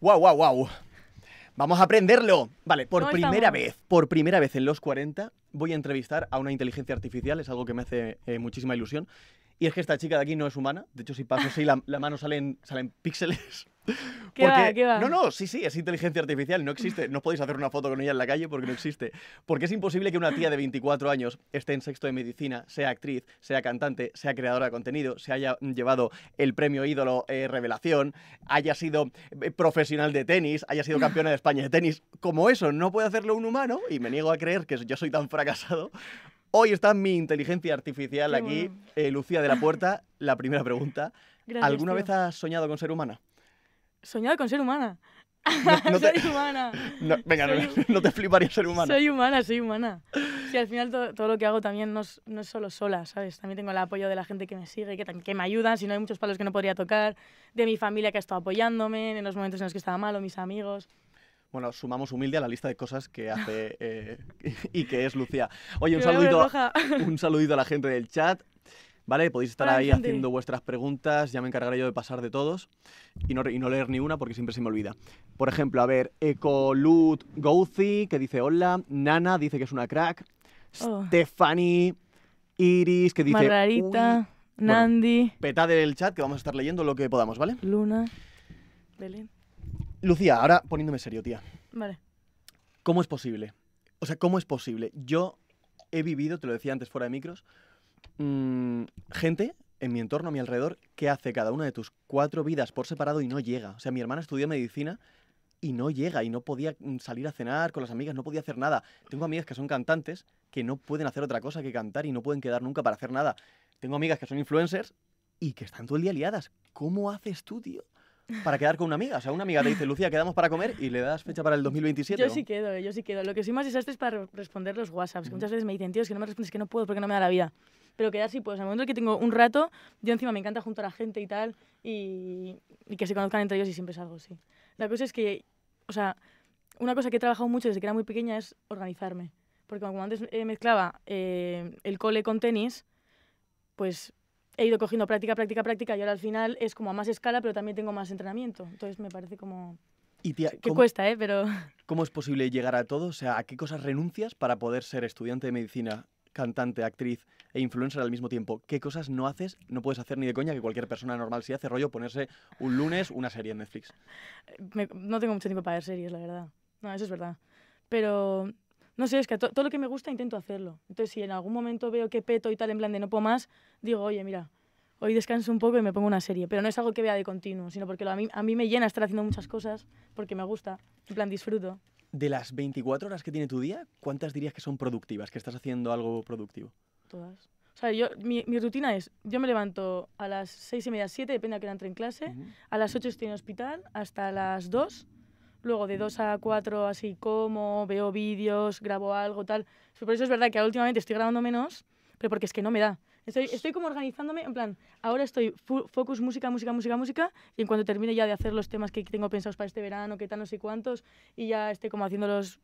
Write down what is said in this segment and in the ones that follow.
¡Wow, wow, wow! Vamos a aprenderlo. Vale, por primera vez, por primera vez en los 40 voy a entrevistar a una inteligencia artificial, es algo que me hace eh, muchísima ilusión. Y es que esta chica de aquí no es humana. De hecho, si paso así, la, mano salen, salen píxeles. ¿Qué No, no, sí, sí, es inteligencia artificial, no existe. No podéis hacer una foto con ella en la calle porque no existe. Porque es imposible que una tía de 24 años esté en sexto de medicina, sea actriz, sea cantante, sea creadora de contenido, se haya llevado el premio ídolo eh, revelación, haya sido eh, profesional de tenis, haya sido campeona de España de tenis. Como eso no puede hacerlo un humano, y me niego a creer que yo soy tan fracasado, Hoy está mi inteligencia artificial aquí, eh, Lucía de la Puerta. La primera pregunta. ¿Alguna vez has soñado con ser humana? ¿Soñado con ser humana? No, soy humana. venga, no, te fliparía ser humana. Soy humana, soy humana. Si al final todo, lo que hago también no es, solo sola, ¿sabes? También tengo el apoyo de la gente que me sigue, que, que me ayudan, si no hay muchos palos que no podría tocar, de mi familia que ha estado apoyándome en los momentos en los que estaba malo, mis amigos. Bueno, sumamos humilde a la lista de cosas que hace eh, y que es Lucía. Oye, un saludito, un saludo a la gente del chat. ¿Vale? Podéis estar ahí haciendo vuestras preguntas, ya me encargaré yo de pasar de todos y no, y no leer ni una porque siempre se me olvida. Por ejemplo, a ver, Ecolut Gouzi, que dice hola, Nana dice que es una crack, oh. Stephanie, Iris, que dice... Margarita, Nandi... Bueno, del chat que vamos a estar leyendo lo que podamos, ¿vale? Luna, Belén. Lucía, ahora poniéndome serio, tía. Vale. ¿Cómo es posible? O sea, ¿cómo es posible? Yo he vivido, te lo decía antes fuera de micros, mm, gente en mi entorno, a mi alrededor, que hace cada una de tus cuatro vidas por separado y no llega. O sea, mi hermana estudió medicina y no llega y no podía mm, salir a cenar con las amigas, no podía hacer nada. Tengo amigas que son cantantes que no pueden hacer otra cosa que cantar y no pueden quedar nunca para hacer nada. Tengo amigas que son influencers y que están todo el día liadas. ¿Cómo haces tú, tío? para quedar con una amiga. O sea, una amiga te dice, Lucía, quedamos para comer y le das fecha para el 2027. Yo sí quedo, eh, yo sí quedo. Lo que sí más desastre es para responder los WhatsApps, que muchas veces me dicen, tío, es que no me respondes, que no puedo porque no me da la vida. Pero quedar sí, pues al momento que tengo un rato, yo encima me encanta junto a la gente y tal, y, que se conozcan entre ellos y siempre algo sí. La cosa es que, o sea, una cosa que he trabajado mucho desde que era muy pequeña es organizarme. Porque como antes eh, mezclaba eh, el cole con tenis, pues he ido cogiendo práctica, práctica, práctica y ahora al final es como a más escala, pero también tengo más entrenamiento. Entonces me parece como... Y tía, que cuesta, ¿eh? Pero... ¿Cómo es posible llegar a todo? O sea, ¿a qué cosas renuncias para poder ser estudiante de medicina, cantante, actriz e influencer al mismo tiempo? ¿Qué cosas no haces, no puedes hacer ni de coña que cualquier persona normal si hace rollo ponerse un lunes una serie en Netflix? Eh, no tengo mucho tiempo para ver series, la verdad. No, eso es verdad. Pero no sé, es que todo lo que me gusta intento hacerlo. Entonces, si en algún momento veo que peto y tal, en plan de no puedo más, digo, oye, mira, hoy descanso un poco y me pongo una serie. Pero no es algo que vea de continuo, sino porque a, mí, a mí me llena estar haciendo muchas cosas, porque me gusta, en plan disfruto. De las 24 horas que tiene tu día, ¿cuántas dirías que son productivas, que estás haciendo algo productivo? Todas. O sea, mi, rutina es, yo me levanto a las 6 y media, 7, depende a de qué hora entre en clase, a las 8 estoy en hospital, hasta las 2 Luego de 2 a 4 así como, veo vídeos, grabo algo, tal. Por eso es verdad que últimamente estoy grabando menos, pero porque es que no me da. Estoy, estoy como organizándome, en plan, ahora estoy focus música, música, música, música, y en cuanto termine ya de hacer los temas que tengo pensados para este verano, que tal, no sé cuántos, y ya esté como haciendo los,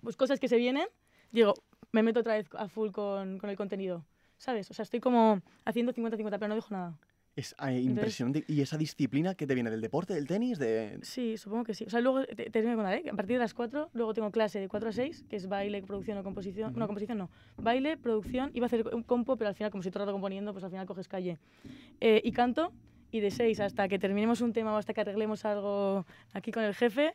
pues, cosas que se vienen, digo, me meto otra vez a full con, con el contenido, ¿sabes? O sea, estoy como haciendo 50-50, pero no dejo nada. Eh, es impresionante. ¿Y esa disciplina que te viene del deporte, del tenis? De... Sí, supongo que sí. O sea, luego termino con la ¿eh? A partir de las 4, luego tengo clase de 4 a 6, que es baile, producción o composición. No, composición no. Baile, producción. Iba a hacer un compo, pero al final, como si todo el rato componiendo, pues al final coges calle. Eh, y canto. Y de 6 hasta que terminemos un tema o hasta que arreglemos algo aquí con el jefe,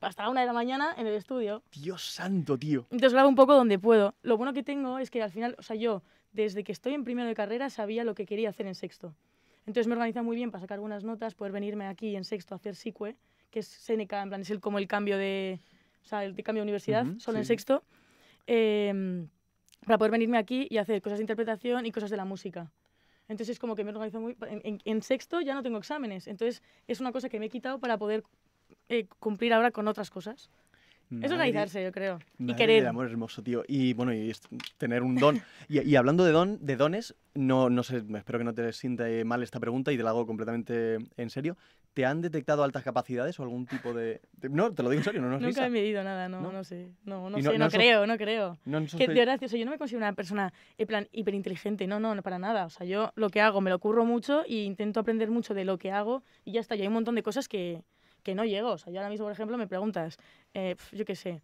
hasta la una de la mañana en el estudio. Dios santo, tío. Entonces grabo un poco donde puedo. Lo bueno que tengo es que al final, o sea, yo desde que estoy en primero de carrera sabía lo que quería hacer en sexto. Entonces me organiza muy bien para sacar algunas notas, poder venirme aquí en sexto a hacer SICUE, que es Seneca, en plan, es el, como el cambio de, o sea, cambio universidad, solo en sexto, em, para poder venirme aquí y hacer cosas de interpretación y cosas de la música. Entonces es como que me organizo muy... En, en, sexto ya no tengo exámenes, entonces es una cosa que me he quitado para poder eh, cumplir ahora con otras cosas es organizarse, yo creo. Y querer. El amor es hermoso, tío. Y bueno, y tener un don. y, hablando de don, de dones, no, no sé, espero que no te sienta eh, mal esta pregunta y te la hago completamente en serio. ¿Te han detectado altas capacidades o algún tipo de...? no, te lo digo en serio, no, no Nunca he medido nada, no, no, sé. No, no, sé, no, creo, no creo. que, de yo no me considero una persona, en plan, hiperinteligente. No, no, para nada. O sea, yo lo que hago me lo curro mucho e intento aprender mucho de lo que hago y ya está. Y hay un montón de cosas que que no llego. O sea, yo ahora mismo, por ejemplo, me preguntas, eh, yo qué sé,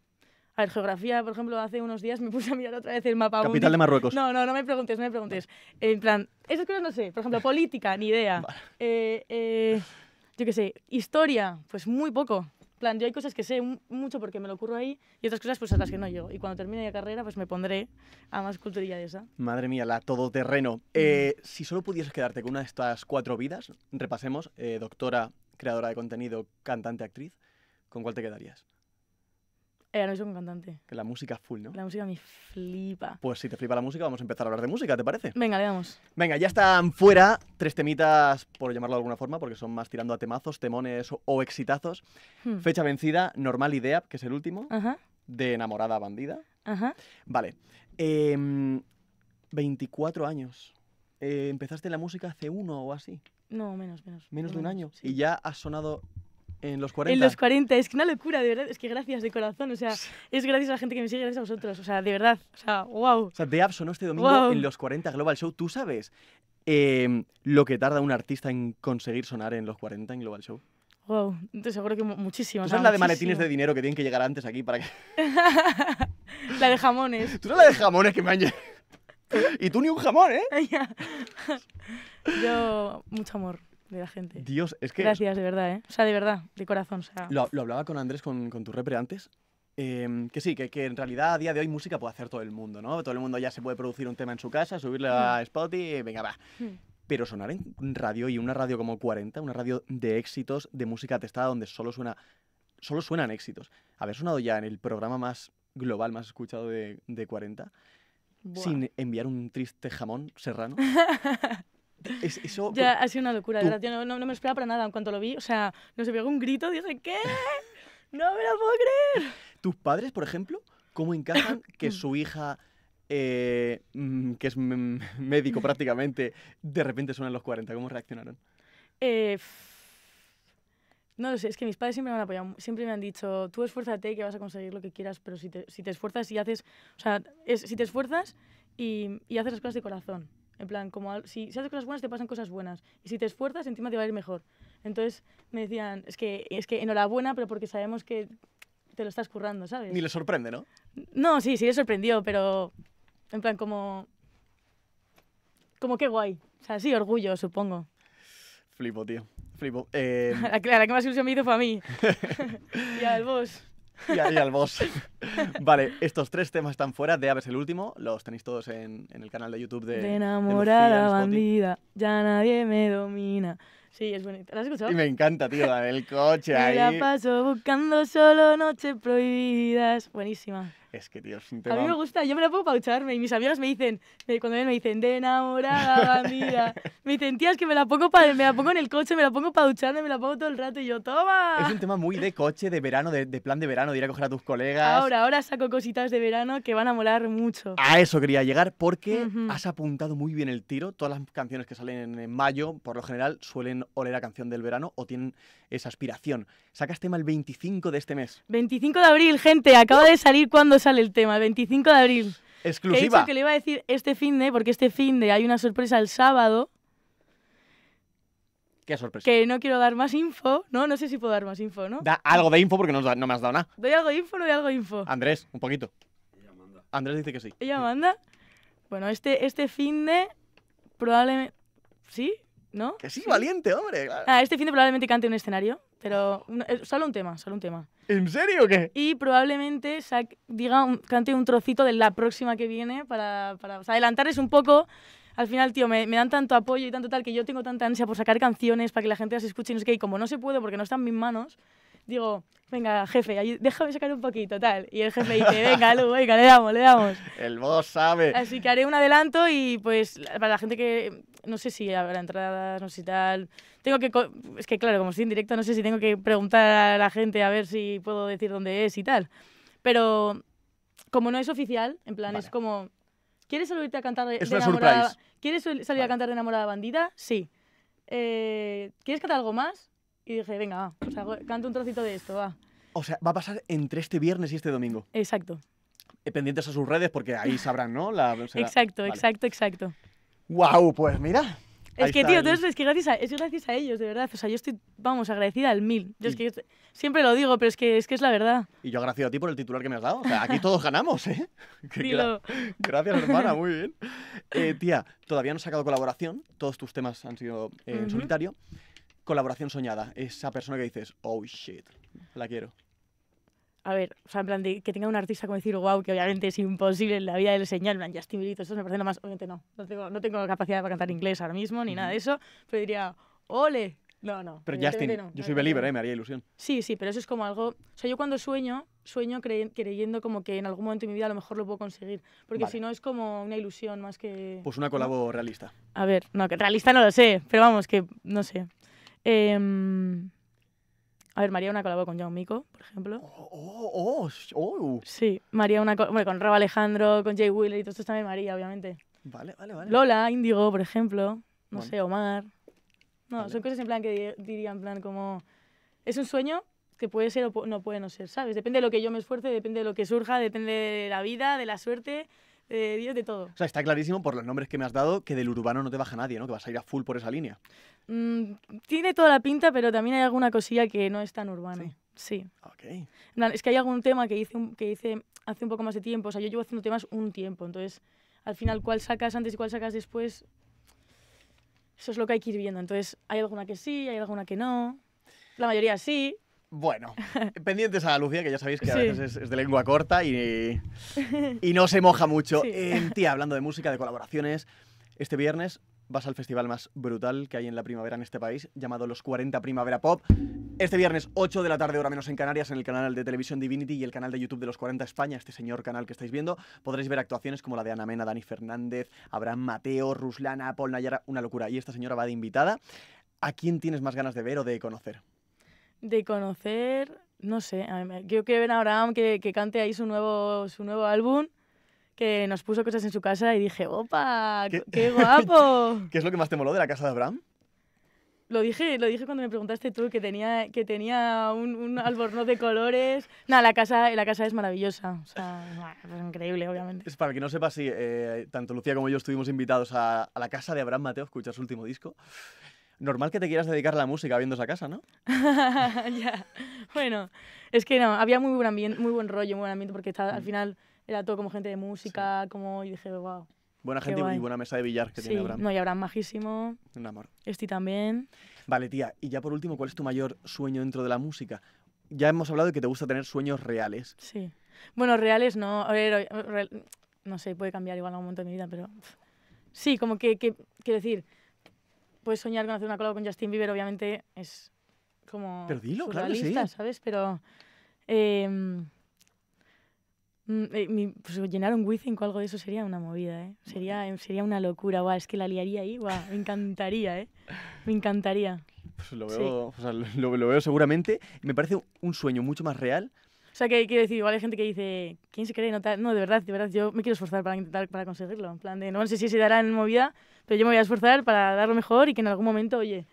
a ver, geografía, por ejemplo, hace unos días me puse a mirar otra vez el mapa. Capital de Marruecos. No, no, no me preguntes, no me preguntes. En plan, esas cosas no sé. Por ejemplo, política, ni idea. Eh, eh, yo qué sé, historia, pues muy poco. En plan, yo hay cosas que sé mucho porque me lo ocurro ahí y otras cosas pues a las que no llego. Y cuando termine la carrera, pues me pondré a más culturilla de esa. Madre mía, la todoterreno. Mm. Si solo pudieses quedarte con una de estas cuatro vidas, repasemos, doctora, creadora de contenido, cantante, actriz, ¿con cuál te quedarías? Eh, no es un cantante. la música full, ¿no? La música me flipa. Pues si te flipa la música, vamos a empezar a hablar de música, ¿te parece? Venga, le damos. Venga, ya están fuera tres temitas, por llamarlo de alguna forma, porque son más tirando a temazos, temones o, exitazos. Hmm. Fecha vencida, Normal Idea, que es el último, de Enamorada Bandida. Ajá. Vale. 24 em, años. Eh, empezaste la música hace uno o así. No, menos, menos. Menos de un año. Y ya has sonado en los 40. En los 40, es que una locura, de verdad. Es que gracias de corazón, o sea, es gracias a la gente que me sigue, gracias a vosotros, o sea, de verdad, o sea, wow. O sea, The App sonó este domingo en los 40 Global Show. ¿Tú sabes em, lo que tarda un artista en conseguir sonar en los 40 en Global Show? Wow, te seguro que muchísimo. ¿Tú sabes la de maletines de dinero que tienen que llegar antes aquí para que.? la de jamones. ¿Tú sabes la de jamones que me han llegado? y tú ni un jamón, ¿eh? Yo, mucho amor de la gente. Dios, es que... Gracias, de verdad, ¿eh? O sea, de verdad, de corazón. O sea... lo, hablaba con Andrés, con, tu repre antes, em, que sí, que, que, en realidad a día de hoy música puede hacer todo el mundo, ¿no? Todo el mundo ya se puede producir un tema en su casa, subirle a mm. Spotify, venga, va. Mm. Pero sonar en radio y una radio como 40, una radio de éxitos, de música testada, donde solo, suena, solo suenan éxitos. Haber sonado ya en el programa más global, más escuchado de, de 40, sin enviar un triste jamón serrano. eso, ya, ha sido una locura, de verdad. Yo no, me esperaba para nada. En cuanto lo vi, o sea, no se un grito, dije, ¿qué? ¡No me lo puedo creer! ¿Tus padres, por ejemplo, cómo encajan que su hija, eh, mm, que es médico prácticamente, de repente suena a los 40? ¿Cómo reaccionaron? Eh, no sé, es que mis padres siempre me han apoyado, siempre me han dicho, tú esfuérzate que vas a conseguir lo que quieras, pero si te, esfuerzas y haces, o sea, si te esfuerzas y, haces las cosas de corazón. En plan, como si, haces cosas buenas, te pasan cosas buenas. Y si te esfuerzas, encima te va a ir mejor. Entonces me decían, es que, es que enhorabuena, pero porque sabemos que te lo estás currando, ¿sabes? Ni le sorprende, ¿no? No, sí, sí le sorprendió, pero en plan, como. Como qué guay. O sea, sí, orgullo, supongo. Flipo, tío flipo. Eh... La, que, más ilusión me hizo fue a mí. y al boss. Y, al boss. vale, estos tres temas están fuera. De Aves el último. Los tenéis todos en, el canal de YouTube de. De enamorada bandida, ya nadie me domina. Sí, es bonito. has escuchado? Y me encanta, tío, la del coche ahí. la paso buscando solo noches prohibidas. Buenísima. Es que, tío, es un tema... A mí me gusta, yo me la para ducharme Y mis amigas me dicen, cuando me dicen, de enamorada, bandida. me dicen, tías, que me la, pongo me la pongo en el coche, me la pongo ducharme, me la pongo todo el rato. Y yo, toma. Es un tema muy de coche, de verano, de, plan de verano, de ir a coger a tus colegas. Ahora, ahora saco cositas de verano que van a molar mucho. A eso quería llegar porque has apuntado muy bien el tiro. Todas las canciones que salen en mayo, por lo general, suelen oler a canción del verano o tienen esa aspiración. Sacas tema el 25 de este mes. 25 de abril, gente. Acaba de salir cuando sale el tema. 25 de abril. Exclusiva. Que he que le iba a decir este fin de, porque este fin de hay una sorpresa el sábado. Qué sorpresa. Que no quiero dar más info, ¿no? No sé si puedo dar más info, ¿no? Da algo de info porque no, me has dado nada. ¿Doy algo de info no doy algo de info? Andrés, un poquito. Andrés dice que sí. ¿Ella manda? Bueno, este, este fin de probablemente... ¿Sí? ¿No? Que sí, valiente, hombre. Ah, este fin de probablemente cante un escenario pero eh, solo un tema, solo un tema. ¿En serio o qué? Y probablemente diga, cante un trocito de la próxima que viene para, para o adelantarles un poco. Al final, tío, me, me, dan tanto apoyo y tanto tal que yo tengo tanta ansia por sacar canciones para que la gente las escuche y no sé qué. Y como no se puede porque no están en mis manos, digo, venga, jefe, déjame sacar un poquito, tal. Y el jefe dice, venga, luego venga, le damos, le damos. El boss sabe. Así que haré un adelanto y pues para la gente que no sé si habrá entradas, no sé si tal. Tengo que. Es que, claro, como estoy en directo, no sé si tengo que preguntar a la gente a ver si puedo decir dónde es y tal. Pero como no es oficial, en plan, es como. ¿Quieres a cantar ¿Quieres salir a cantar de enamorada bandida? Sí. Eh, ¿Quieres cantar algo más? Y dije, venga, va. canto un trocito de esto, va. O sea, va a pasar entre este viernes y este domingo. Exacto. Eh, pendientes a sus redes porque ahí sabrán, ¿no? La, Exacto, exacto, exacto. Wow, pues mira. Es que, tío, entonces, es que gracias a, es gracias a ellos, de verdad. O sea, yo estoy, vamos, agradecida al mil. Yo es que siempre lo digo, pero es que, es que es la verdad. Y yo agradecido a ti por el titular que me has dado. O sea, aquí todos ganamos, ¿eh? gracias, hermana, muy bien. Eh, tía, todavía no has sacado colaboración. Todos tus temas han sido eh, en solitario. Colaboración soñada. Esa persona que dices, oh shit, la quiero a ver, o plan, que tenga un artista como decir, wow, que obviamente es imposible en la vida del señor, en plan, Justin Bieber, eso me parece nada más, obviamente no, no tengo, no tengo capacidad para cantar inglés ahora mismo, ni nada de eso, pero diría, ole, no, no. Pero Justin, yo soy believer, ¿eh? me haría ilusión. Sí, sí, pero eso es como algo, o sea, yo cuando sueño, sueño creyendo como que en algún momento de mi vida a lo mejor lo puedo conseguir, porque si no es como una ilusión más que... Pues una colabo realista. A ver, no, que realista no lo sé, pero vamos, que no sé. Eh, a ver, María una colabora con John Mico, por ejemplo. Oh, oh, oh, oh. Sí, María una bueno, con Rob Alejandro, con Jay Wheeler y todo esto también María, obviamente. Vale, vale, vale. Lola, Indigo, por ejemplo. No sé, Omar. No, son cosas en plan que diría en plan como... Es un sueño que puede ser o no puede no ser, ¿sabes? Depende de lo que yo me esfuerce, depende de lo que surja, depende de la vida, de la suerte de eh, Dios de todo. O sea, está clarísimo por los nombres que me has dado que del urbano no te baja nadie, ¿no? Que vas a ir a full por esa línea. Mm, tiene toda la pinta, pero también hay alguna cosilla que no es tan urbana. Sí. Sí. Es que hay algún tema que hice, que hice hace un poco más de tiempo. O sea, yo llevo haciendo temas un tiempo. Entonces, al final, cuál sacas antes y cuál sacas después, eso es lo que hay que ir viendo. Entonces, hay alguna que sí, hay alguna que no. La mayoría sí, bueno, pendientes a Lucía, que ya sabéis que veces es, de lengua corta y, no se moja mucho. en ti, hablando de música, de colaboraciones, este viernes vas al festival más brutal que hay en la primavera en este país, llamado Los 40 Primavera Pop. Este viernes, 8 de la tarde, hora menos en Canarias, en el canal de televisión Divinity y el canal de YouTube de Los 40 España, este señor canal que estáis viendo, podréis ver actuaciones como la de Ana Mena, Dani Fernández, Abraham Mateo, Ruslana, Paul Nayara, una locura. Y esta señora va de invitada. ¿A quién tienes más ganas de ver o de conocer? De conocer, no sé, creo que ven Abraham que, que, cante ahí su nuevo, su nuevo álbum, que nos puso cosas en su casa y dije, ¡opa! ¿Qué, guapo! ¿Qué es lo que más te moló de la casa de Abraham? Lo dije, lo dije cuando me preguntaste tú que tenía, que tenía un, un albornoz de colores. Nada, la casa, la casa es maravillosa. es increíble, obviamente. Es para que no sepa si eh, tanto Lucía como yo estuvimos invitados a, a la casa de Abraham Mateo a escuchar su último disco. Normal que te quieras dedicar a la música viendo esa casa, ¿no? ya. Bueno, es que no, había muy buen ambiente, muy buen rollo, muy buen ambiente, porque al mm. final era todo como gente de música, como, y dije, wow. Buena gente y buena mesa de billar que tiene Abraham. No, y Abraham majísimo. Un amor. Esti también. Vale, tía, y ya por último, ¿cuál es tu mayor sueño dentro de la música? Ya hemos hablado de que te gusta tener sueños reales. Sí. Bueno, reales no. No sé, puede cambiar igual algún momento de mi vida, pero. Sí, como que, que quiero decir puedes soñar con hacer una colaboración con Justin Bieber, obviamente es como Pero dilo, claro sí. ¿sabes? Pero em, mm, eh, pues, llenar un Within o algo de eso sería una movida, ¿eh? Sería, em, sería una locura, guau, es que la liaría ahí, guau, me encantaría, ¿eh? Me encantaría. Pues lo veo, lo, veo seguramente. Me parece un sueño mucho más real sea, que quiero decir, igual hay gente que dice, ¿quién se cree? No, no, de verdad, de verdad, yo me quiero esforzar para intentar para conseguirlo. En plan de, no, sé si se dará en movida, pero yo me voy a esforzar para dar lo mejor y que en algún momento, oye,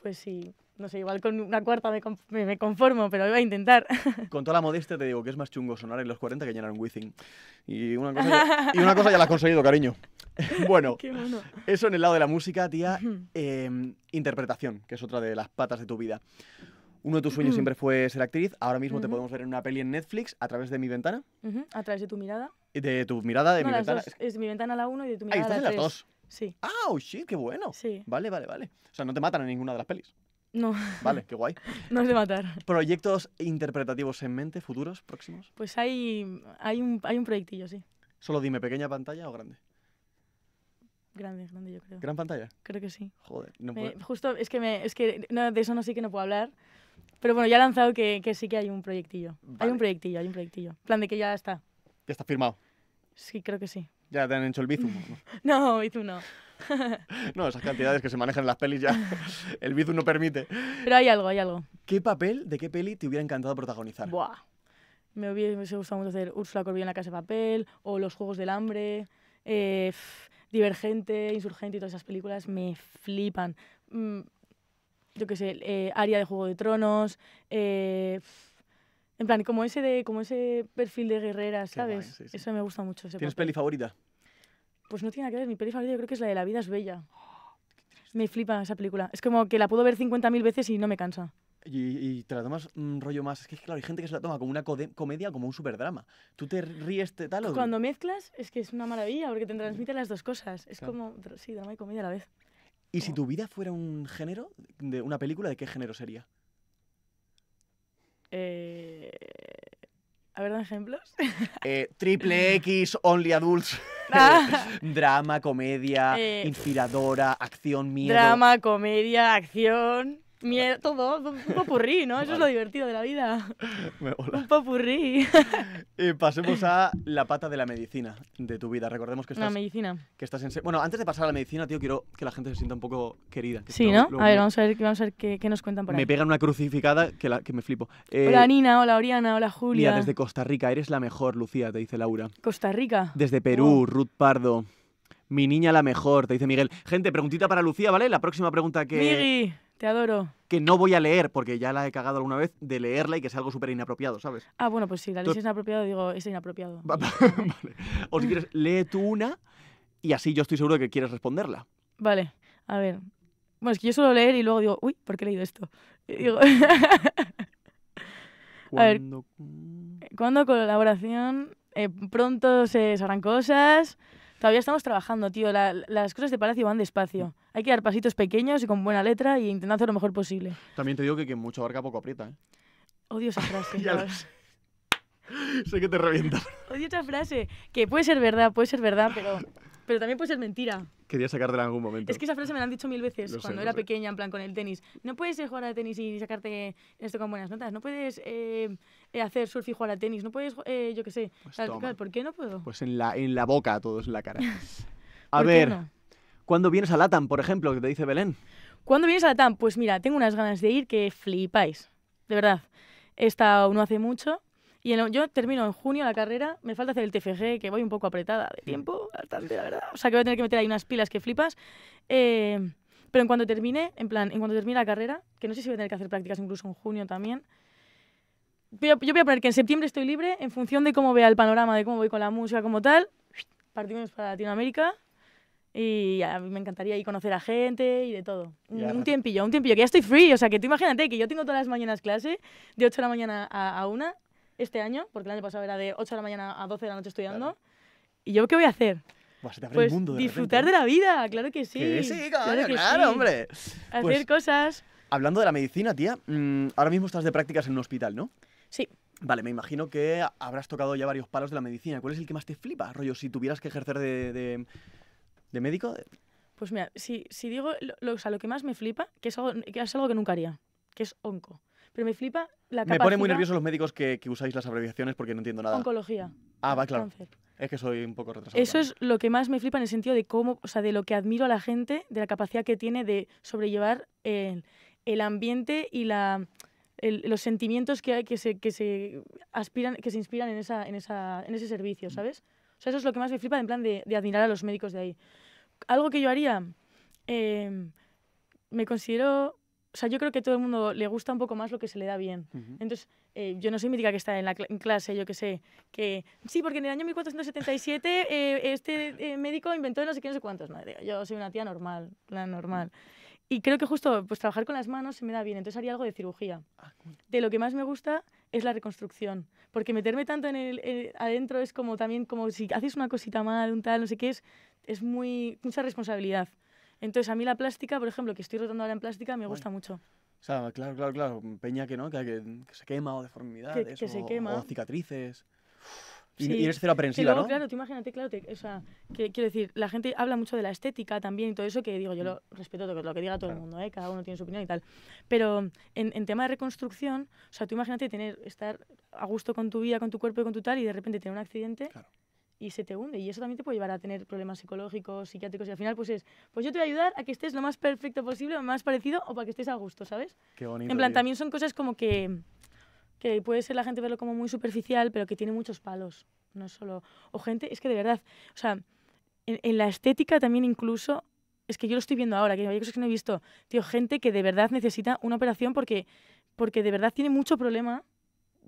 pues sí, no sé, igual con una cuarta me, conformo, pero voy a intentar. Con toda la modestia te digo que es más chungo sonar en los 40 que llenar un Within. Y una cosa ya, y una cosa ya la has conseguido, cariño. Bueno, eso en el lado de la música, tía. Em, interpretación, que es otra de las patas de tu vida. Uno de tus sueños siempre mm. fue ser actriz. Ahora mismo te podemos ver en una peli en Netflix a través de mi ventana. A través de tu mirada. De tu mirada, de mi ventana. Es de mi ventana la 1 y de tu mirada. Ahí las Sí. ¡Ah, oh, shit! ¡Qué bueno! Vale, vale, vale. O sea, no te matan en ninguna de las pelis. No. Vale, qué guay. No es de matar. ¿Proyectos interpretativos en mente, futuros, próximos? Pues hay, hay, un, hay proyectillo, sí. Solo dime, ¿pequeña pantalla o grande? Grande, grande, yo creo. ¿Gran pantalla? Creo que sí. Joder, no puedo. Justo, es que, es que de eso no sé que no puedo hablar, pero bueno, ya ha lanzado que, sí que hay un proyectillo. Hay un proyectillo, hay un proyectillo. plan de que ya está. ¿Ya está firmado? Sí, creo que sí. ¿Ya te han hecho el bizum? no, bizum no. no, esas cantidades que se manejan en las pelis ya. El bizum no permite. Pero hay algo, hay algo. ¿Qué papel de qué peli te hubiera encantado protagonizar? Buah. Me hubiese gustado mucho hacer Úrsula Corbillo en la Casa de Papel o Los Juegos del Hambre. Eh, Divergente, Insurgente y todas esas películas me flipan. Mm, yo qué sé, eh, área de Juego de Tronos, eh, en plan, como ese, de, como ese perfil de guerrera, ¿sabes? Eso me gusta mucho. ¿Tienes peli favorita? Pues no tiene nada que ver, mi peli favorita yo creo que es la de La vida es bella. me flipa esa película. Es como que la puedo ver 50.000 veces y no me cansa. Y, te la tomas un rollo más. Es que, claro, hay gente que se la toma como una comedia, como un superdrama. ¿Tú te ríes de tal o.? Cuando mezclas, es que es una maravilla, porque te transmite las dos cosas. Es como. Sí, drama y comedia a la vez. ¿Y si oh. tu vida fuera un género, de una película, de qué género sería? Eh, A ver, ejemplos? Eh, triple X, Only Adults. Ah. drama, comedia, eh. inspiradora, acción, miedo. Drama, comedia, acción todo, un ¿no? Eso es lo divertido de la vida. popurrí. Y pasemos a la pata de la medicina de tu vida. Recordemos que estás... La medicina. Que estás Bueno, antes de pasar a la medicina, tío, quiero que la gente se sienta un poco querida. sí, ¿no? A ver, vamos a ver, vamos qué, nos cuentan por me Me pegan una crucificada que, la, que me flipo. Eh, hola Nina, hola Oriana, hola Julia. Mira, desde Costa Rica, eres la mejor, Lucía, te dice Laura. Costa Rica. Desde Perú, oh. Ruth Pardo. Mi niña la mejor, te dice Miguel. Gente, preguntita para Lucía, ¿vale? La próxima pregunta que... Te adoro. Que no voy a leer, porque ya la he cagado alguna vez, de leerla y que sea algo súper inapropiado, ¿sabes? Ah, bueno, pues sí, la lees es inapropiado, digo, es inapropiado. vale. O si quieres, lee tú una y así yo estoy seguro de que quieres responderla. Vale, a ver. Bueno, es que yo suelo leer y luego digo, uy, ¿por qué he leído esto? Y digo... a ver, ¿cuándo eh, colaboración? Eh, pronto se sabrán cosas. Todavía estamos trabajando, tío. las cosas de Palacio van despacio. Hay que dar pasitos pequeños y con buena letra y intentar hacer lo mejor posible. También te digo que mucho abarca poco aprieta, ¿eh? Odio esa frase. sé. sé que te revienta. Odio esa frase, que puede ser verdad, puede ser verdad, pero, pero también puede ser mentira quería sacártela en algún momento. Es que esa frase me la han dicho mil veces cuando era pequeña, en plan con el tenis. No puedes jugar a tenis y sacarte esto con buenas notas. No puedes eh, hacer surf y jugar a tenis. No puedes, eh, yo qué sé. Pues ¿Por qué no puedo? Pues en la, en la boca a todos, en la cara. A ver, cuando vienes a Latam, por ejemplo, que te dice Belén? cuando vienes a Latam? Pues mira, tengo unas ganas de ir que flipáis. De verdad. He estado no hace mucho y yo termino en junio la carrera, me falta hacer el TFG, que voy un poco apretada de tiempo, bastante, la verdad. O sea, que voy a tener que meter ahí unas pilas que flipas. Eh, pero en cuanto termine, en plan, en cuanto termine la carrera, que no sé si voy a tener que hacer prácticas incluso en junio también, yo voy a poner que en septiembre estoy libre en función de cómo vea el panorama, de cómo voy con la música, como tal. Partimos para Latinoamérica, y a mí me encantaría ir conocer a gente y de todo. Un tiempillo, un tiempillo, que ya estoy free. O sea, que tú imagínate que yo tengo todas las mañanas clase, de 8 de la mañana a, a 1, este año, porque el año pasado era de 8 de la mañana a 12 de la noche estudiando. ¿Y yo qué voy a hacer? pues disfrutar de la ¿eh? vida, claro que sí. sí, claro, claro, hombre. Hacer pues cosas. Hablando de la medicina, tía, mm, ahora mismo estás de prácticas en un hospital, ¿no? Sí. Vale, me imagino que habrás tocado ya varios palos de la medicina. ¿Cuál es el que más te flipa, rollo? Si tuvieras que ejercer de, de, médico. Pues mira, si, si digo lo, lo, que más me flipa, que es, algo, que es algo que nunca haría, que es onco. Pero me flipa la capacidad... Me pone muy nervioso los médicos que, usáis las abreviaciones porque no entiendo nada. Oncología. Ah, va, claro. Es que soy un poco retrasado. Eso es lo que más me flipa en el sentido de cómo, o sea, de lo que admiro a la gente, de la capacidad que tiene de sobrellevar el, ambiente y la, los sentimientos que hay que se, que se aspiran, que se inspiran en esa, en ese servicio, mm. ¿sabes? O sea, eso es lo que más me flipa en plan de, admirar a los médicos de ahí. Algo que yo haría, em, me considero o sea, yo creo que todo el mundo le gusta un poco más lo que se le da bien. Entonces, eh, yo no soy mítica que está en la clase, yo que sé, que sí, porque en el año 1477 eh, este eh, médico inventó no sé qué, no sé cuántos. yo soy una tía normal, la normal. Y creo que justo pues trabajar con las manos se me da bien, entonces haría algo de cirugía. Ah, de lo que más me gusta es la reconstrucción, porque meterme tanto en el, adentro es como también como si haces una cosita mal, un tal, no sé qué, es, es muy mucha responsabilidad. Entonces, a mí la plástica, por ejemplo, que estoy rotando ahora en plástica, me gusta mucho. O sea, claro, claro, claro. Peña que no, que, que se quema o deformidad, que, o, se quema. o, cicatrices. Y, eres cero aprensiva, ¿no? Claro, tú imagínate, claro, o sea, quiero decir, la gente habla mucho de la estética también y todo eso, que digo, yo lo mm. respeto todo, lo que diga todo el mundo, ¿eh? cada uno tiene su opinión y tal. Pero en, tema de reconstrucción, o sea, tú imagínate tener, estar a gusto con tu vida, con tu cuerpo y con tu tal, y de repente tener un accidente. Claro y se te hunde. Y eso también te puede llevar a tener problemas psicológicos, psiquiátricos. Y al final, pues es, pues yo te voy a ayudar a que estés lo más perfecto posible, lo más parecido, o para que estés a gusto, ¿sabes? Qué bonito. En plan, también son cosas como que, que puede ser la gente verlo como muy superficial, pero que tiene muchos palos. No solo. O gente, es que de verdad, o sea, en, la estética también incluso. Es que yo lo estoy viendo ahora, que hay cosas que no he visto. Tío, gente que de verdad necesita una operación porque, porque de verdad tiene mucho problema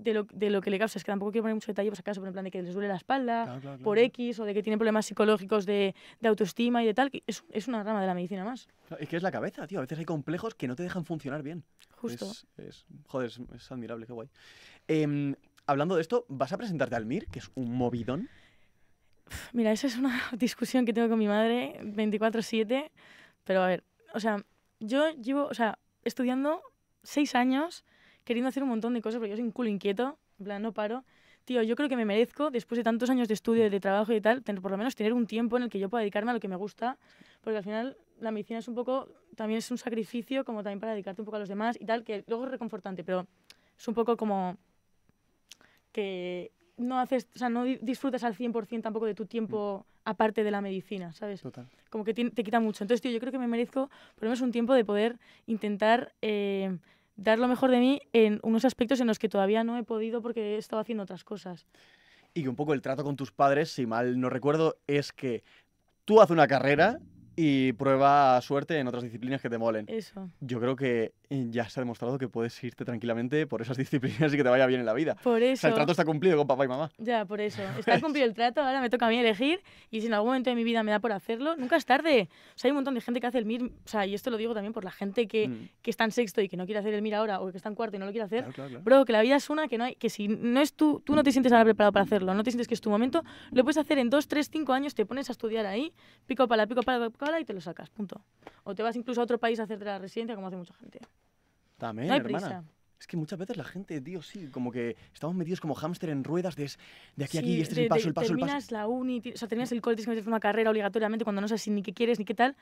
de lo, de lo que le causa. Es que tampoco quiero poner mucho detalle, pues acaso, por en plan de que les duele la espalda, por X, o de que tienen problemas psicológicos de, de autoestima y de tal. Que es, es, una rama de la medicina más. Es que es la cabeza, tío. A veces hay complejos que no te dejan funcionar bien. Justo. Es, joder, es, admirable, qué guay. Em, hablando de esto, ¿vas a presentarte al MIR, que es un movidón? Mira, esa es una discusión que tengo con mi madre 24-7, pero a ver, o sea, yo llevo, o sea, estudiando seis años queriendo hacer un montón de cosas, pero yo soy un culo inquieto, en plan, no paro. Tío, yo creo que me merezco, después de tantos años de estudio, de trabajo y tal, tener, por lo menos tener un tiempo en el que yo pueda dedicarme a lo que me gusta, porque al final la medicina es un poco, también es un sacrificio, como también para dedicarte un poco a los demás y tal, que luego es reconfortante, pero es un poco como que no haces, o sea, no disfrutas al 100% tampoco de tu tiempo mm. aparte de la medicina, ¿sabes? Total. Como que te, quita mucho. Entonces, tío, yo creo que me merezco por lo menos un tiempo de poder intentar eh, dar lo mejor de mí en unos aspectos en los que todavía no he podido porque he estado haciendo otras cosas. Y que un poco el trato con tus padres, si mal no recuerdo, es que tú haces una carrera y prueba suerte en otras disciplinas que te molen. Eso. Yo creo que ya se ha demostrado que puedes irte tranquilamente por esas disciplinas y que te vaya bien en la vida. Por eso. O sea, el trato está cumplido con papá y mamá. Ya, por eso. Está cumplido el trato, ahora me toca a mí elegir y si en algún momento de mi vida me da por hacerlo, nunca es tarde. O sea, hay un montón de gente que hace el MIR, o sea, y esto lo digo también por la gente que, mm. está en sexto y que no quiere hacer el MIR ahora o que está en cuarto y no lo quiere hacer. pero que la vida es una que no hay, que si no es tú, tú no te sientes ahora preparado para hacerlo, no te sientes que es tu momento, lo puedes hacer en dos, tres, cinco años, te pones a estudiar ahí, pico para pico para pico y te lo sacas, punto. O te vas incluso a otro país a hacerte la residencia como hace mucha gente. También, hermana. Es que muchas veces la gente, Dios, sí, como que estamos metidos como hámster en ruedas de, de aquí a aquí, y este es el paso, el paso, el paso. Terminas la uni, o sea, terminas el código tienes que hacer una carrera obligatoriamente cuando no sabes ni qué quieres ni qué tal.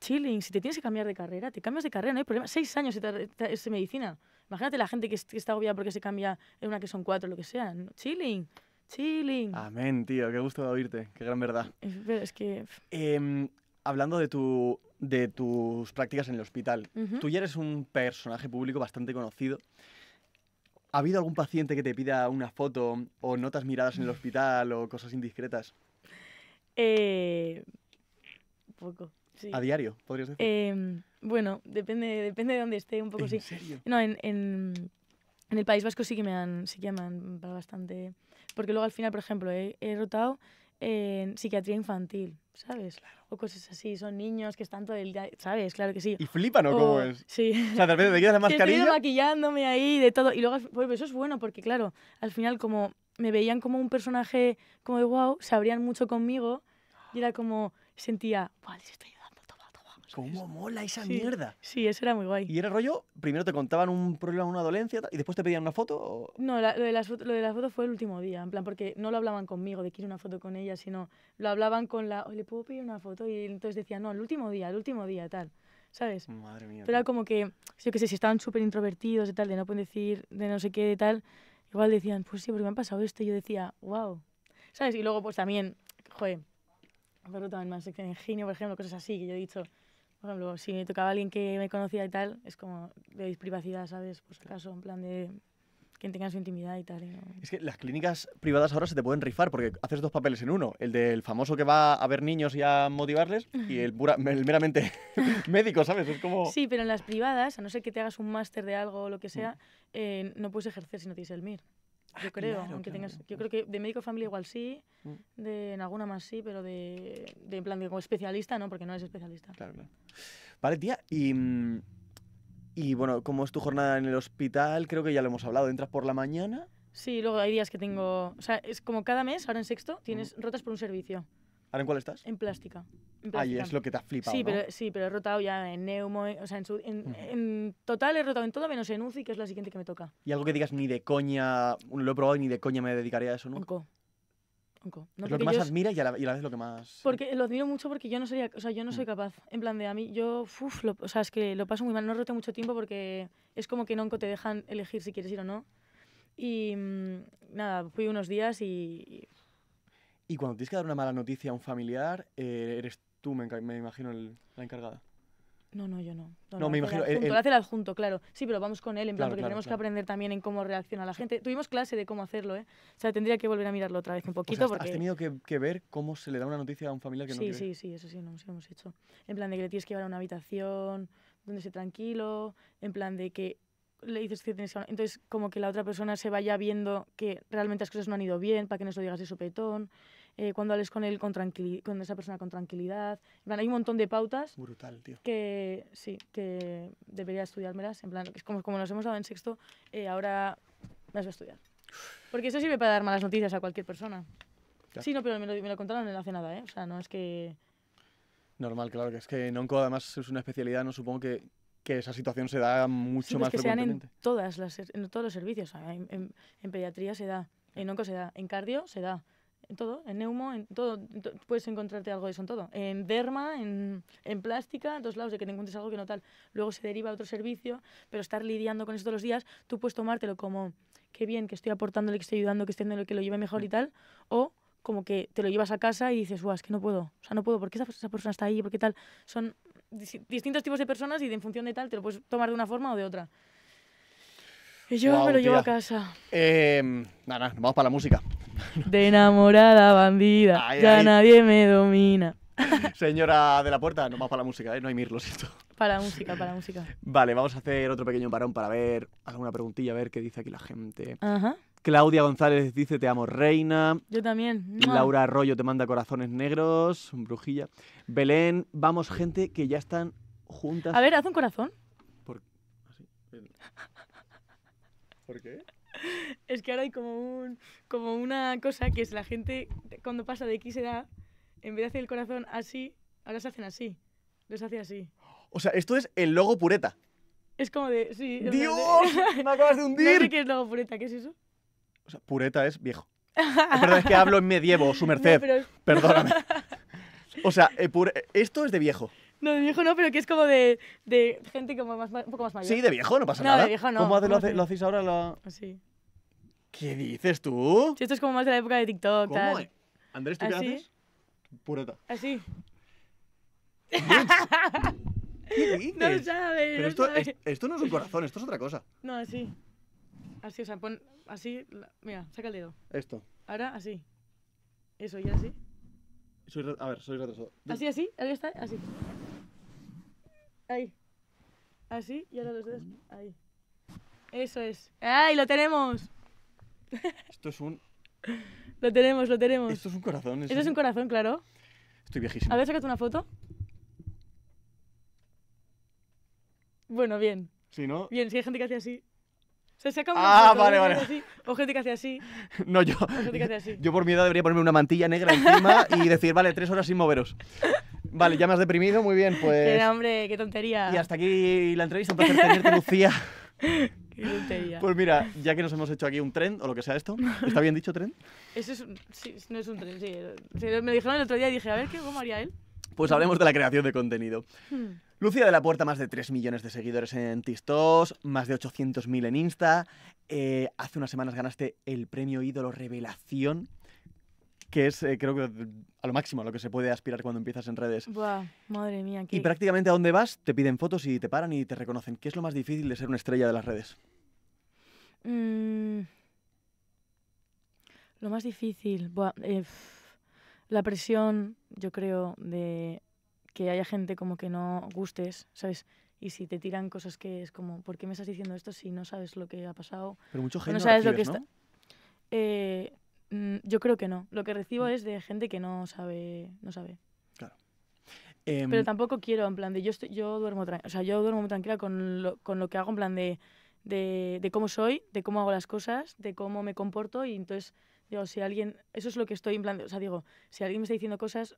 Chilling, si te tienes que cambiar de carrera, te cambias de carrera, no hay problema. Seis años es medicina. Imagínate la gente que, está agobiada porque se cambia en una que son cuatro, lo que sea. chilling. Chilling. Amén, tío, qué gusto de oírte, qué gran verdad. Es, es que... Eh, hablando de, tu, de tus prácticas en el hospital, tú ya eres un personaje público bastante conocido. ¿Ha habido algún paciente que te pida una foto o notas miradas en el hospital o cosas indiscretas? Eh, poco. ¿A diario, podrías em, bueno, depende, depende de dónde esté, un poco ¿En No, en, el País Vasco sí que me han, sí que bastante. Porque luego al final, por ejemplo, he, he rotado en psiquiatría infantil, ¿sabes? O cosas así, son niños que están todo el día, ¿sabes? Claro que sí. ¿Y flipan o cómo es? Sí. O sea, de repente te quitas la mascarilla. Estoy maquillándome ahí, de todo. Y luego, pues, eso es bueno, porque claro, al final como me veían como un personaje como de wow, se abrían mucho conmigo y era como, sentía, wow, estoy ¿Cómo mola esa mierda? Sí, eso era muy guay. ¿Y era rollo? Primero te contaban un problema, una dolencia, y después te pedían una foto. No, lo, de las, lo de fotos fue el último día, en plan, porque no lo hablaban conmigo de quiero una foto con ella, sino lo hablaban con la, ¿le puedo pedir una foto? Y entonces decían, no, el último día, el último día, tal. ¿Sabes? Madre mía. Pero era como que, yo qué sé, si estaban súper introvertidos y tal, de no pueden decir, de no sé qué, de tal, igual decían, pues sí, porque me han pasado esto. Y yo decía, wow. ¿Sabes? Y luego, pues también, joder, pero también más, ingenio, por ejemplo, cosas así, que yo he dicho por ejemplo, si me tocaba alguien que me conocía y tal, es como veis privacidad, ¿sabes? Por si acaso, en plan de quien tenga su intimidad y tal. Es que las clínicas privadas ahora se te pueden rifar porque haces dos papeles en uno. El del famoso que va a ver niños y a motivarles y el, meramente médico, ¿sabes? Sí, pero en las privadas, a no ser que te hagas un máster de algo o lo que sea, eh, no puedes ejercer si no tienes el MIR yo ah, creo, aunque tengas, yo creo que de médico familia igual sí, mm. de en alguna más sí, pero de, en plan de como especialista no, porque no es especialista. Claro, claro. Vale, tía, y, mm, y bueno, ¿cómo es tu jornada en el hospital? Creo que ya lo hemos hablado, entras por la mañana. Sí, luego hay días que tengo, o sea, es como cada mes, ahora en sexto, tienes mm. rotas por un servicio. ¿Ahora en cuál estás? En plástica. es lo que te ha flipado. Sí, pero, sí pero he rotado ya en neumo, o sea, en, total he rotado en todo menos en UCI, que es la siguiente que me toca. ¿Y algo que digas ni de coña, lo he probado y ni de coña me dedicaría a eso ¿no? No, lo que más admira y a, la, vez lo que más. Porque lo admiro mucho porque yo no sería, o sea, yo no mm. soy capaz. En plan de a mí, yo, uf, o sea, es que lo paso muy mal. No roto mucho tiempo porque es como que en Onco te dejan elegir si quieres ir o no. Y mm, nada, fui unos días y y cuando tienes que dar una mala noticia a un familiar, eh, eres tú, me, imagino, la encargada. No, no, yo no. No, me imagino. lo hace el adjunto, claro. Sí, pero vamos con él, en plan, porque tenemos que aprender también en cómo reacciona la gente. Tuvimos clase de cómo hacerlo, ¿eh? O sea, tendría que volver a mirarlo otra vez un poquito. porque... Has tenido que, ver cómo se le da una noticia a un familiar que no quiere. Sí, sí, sí, eso sí, lo hemos hecho. En plan, de que le tienes que llevar a una habitación donde esté tranquilo, en plan, de que le dices Entonces, como que la otra persona se vaya viendo que realmente las cosas no han ido bien, para que no lo digas de sopetón. Eh, cuando hables con él con, con esa persona con tranquilidad. hay un montón de pautas. Brutal, tío. Que sí, que debería estudiármelas. En plan, es como, como nos hemos dado en sexto, eh, ahora las voy a estudiar. Porque eso sirve para dar malas noticias a cualquier persona. Sí, no, pero me lo, contaron en hace nada, ¿eh? O sea, no es que... Normal, claro, que es que en Onco además es una especialidad, no supongo que, que esa situación se da mucho más que en, todas todos los servicios, en, pediatría se da, en Onco se da, en cardio se da, en todo, en neumo, en todo, puedes encontrarte algo de eso en todo. En derma, en, plástica, en todos lados, de que te encuentres algo que no tal. Luego se deriva a otro servicio, pero estar lidiando con eso todos los días, tú puedes tomártelo como, qué bien, que estoy aportándole, que estoy ayudando, que estoy lo que lo lleve mejor y tal, o como que te lo llevas a casa y dices, guau, es que no puedo, o sea, no puedo, porque esa, esa persona está ahí? porque tal? Son distintos tipos de personas y en función de tal te lo puedes tomar de una forma o de otra. Y yo me lo llevo a casa. Em, nada, vamos para la música. De enamorada bandida, ya nadie me domina. Señora de la puerta, no más para la música, ¿eh? no hay mirlos siento. Para la música, para la música. Vale, vamos a hacer otro pequeño parón para ver alguna preguntilla, a ver qué dice aquí la gente. Claudia González dice te amo reina. Yo también. Laura Arroyo te manda corazones negros, brujilla. Belén, vamos gente que ya están juntas. A ver, haz un corazón. ¿Por, ¿Por qué? es que ahora hay como, un, como una cosa que es la gente cuando pasa de X edad, en vez de hacer el corazón así, ahora se hacen así. Los hace así. O sea, esto es el logo pureta. Es como de. Sí, ¡Dios! no ¡Me acabas de hundir! No sé qué es logo pureta, ¿qué es eso? O sea, pureta es viejo. La verdad es que hablo en medievo, su merced. Perdóname. O sea, eh, esto es de viejo. No, de viejo no, pero que es como de, de gente como más, un poco más mayor. Sí, de viejo, no pasa nada. De viejo no. ¿Cómo, lo, hacéis ahora? La... Así. ¿Qué dices tú? esto es como más de la época de TikTok. ¿Cómo? Andrés, ¿tú qué haces? Pureta. Así. ¿Qué dices? No Pero esto, esto no es un corazón, esto es otra cosa. No, así. Así, o sea, pon así. Mira, saca el dedo. Esto. Ahora así. Eso, y así. Soy a ver, soy retrasado. Así, así. Ahí está, así. Ahí. Así, y ahora los dedos. Ahí. Eso es. ¡Ay, lo tenemos! Esto es un. Lo tenemos, lo tenemos. Esto es un corazón. Esto, es un corazón, claro. Estoy viejísimo. A ver, sácate una foto. Bueno, bien. Sí, ¿no? Bien, si hay gente que hace así. Se saca una Ah, ¿eh? vale, vale. o gente que hace así. No, yo. gente que hace así. Yo por mi edad debería ponerme una mantilla negra encima y decir, vale, tres horas sin moveros. Vale, ya me has deprimido, muy bien, pues. Qué hombre, qué tontería. Y hasta aquí la entrevista, un placer tenerte, Lucía. Pues mira, ya que nos hemos hecho aquí un tren o lo que sea esto, ¿está bien dicho tren? Eso es sí, no es un tren, sí. Me dijeron el otro día y dije, a ver, ¿cómo haría él? Pues hablemos de la creación de contenido. Hmm. Lucía de la Puerta, más de 3 millones de seguidores en Tistos, más de 800.000 en Insta. Eh, hace unas semanas ganaste el premio Ídolo Revelación, que es, eh, creo que, a lo máximo a lo que se puede aspirar cuando empiezas en redes. Buah, madre mía. Y prácticamente a dónde vas, te piden fotos y te paran y te reconocen. ¿Qué es lo más difícil de ser una estrella de las redes? Mm. lo más difícil, eh, la presión, yo creo, de que haya gente como que no gustes, ¿sabes? Y si te tiran cosas que es como, ¿por qué me estás diciendo esto si no sabes lo que ha pasado? Pero gente no sabes lo que está. Eh, mm, yo creo que no. Lo que recibo mm. es de gente que no sabe, no sabe. Claro. Em. Pero tampoco quiero, en plan de, yo, estoy, yo duermo, o sea, yo duermo muy tranquila con lo, con lo que hago, en plan de, de, cómo soy, de cómo hago las cosas, de cómo me comporto y entonces digo, si alguien, eso es lo que estoy en o sea, digo, si alguien me está diciendo cosas,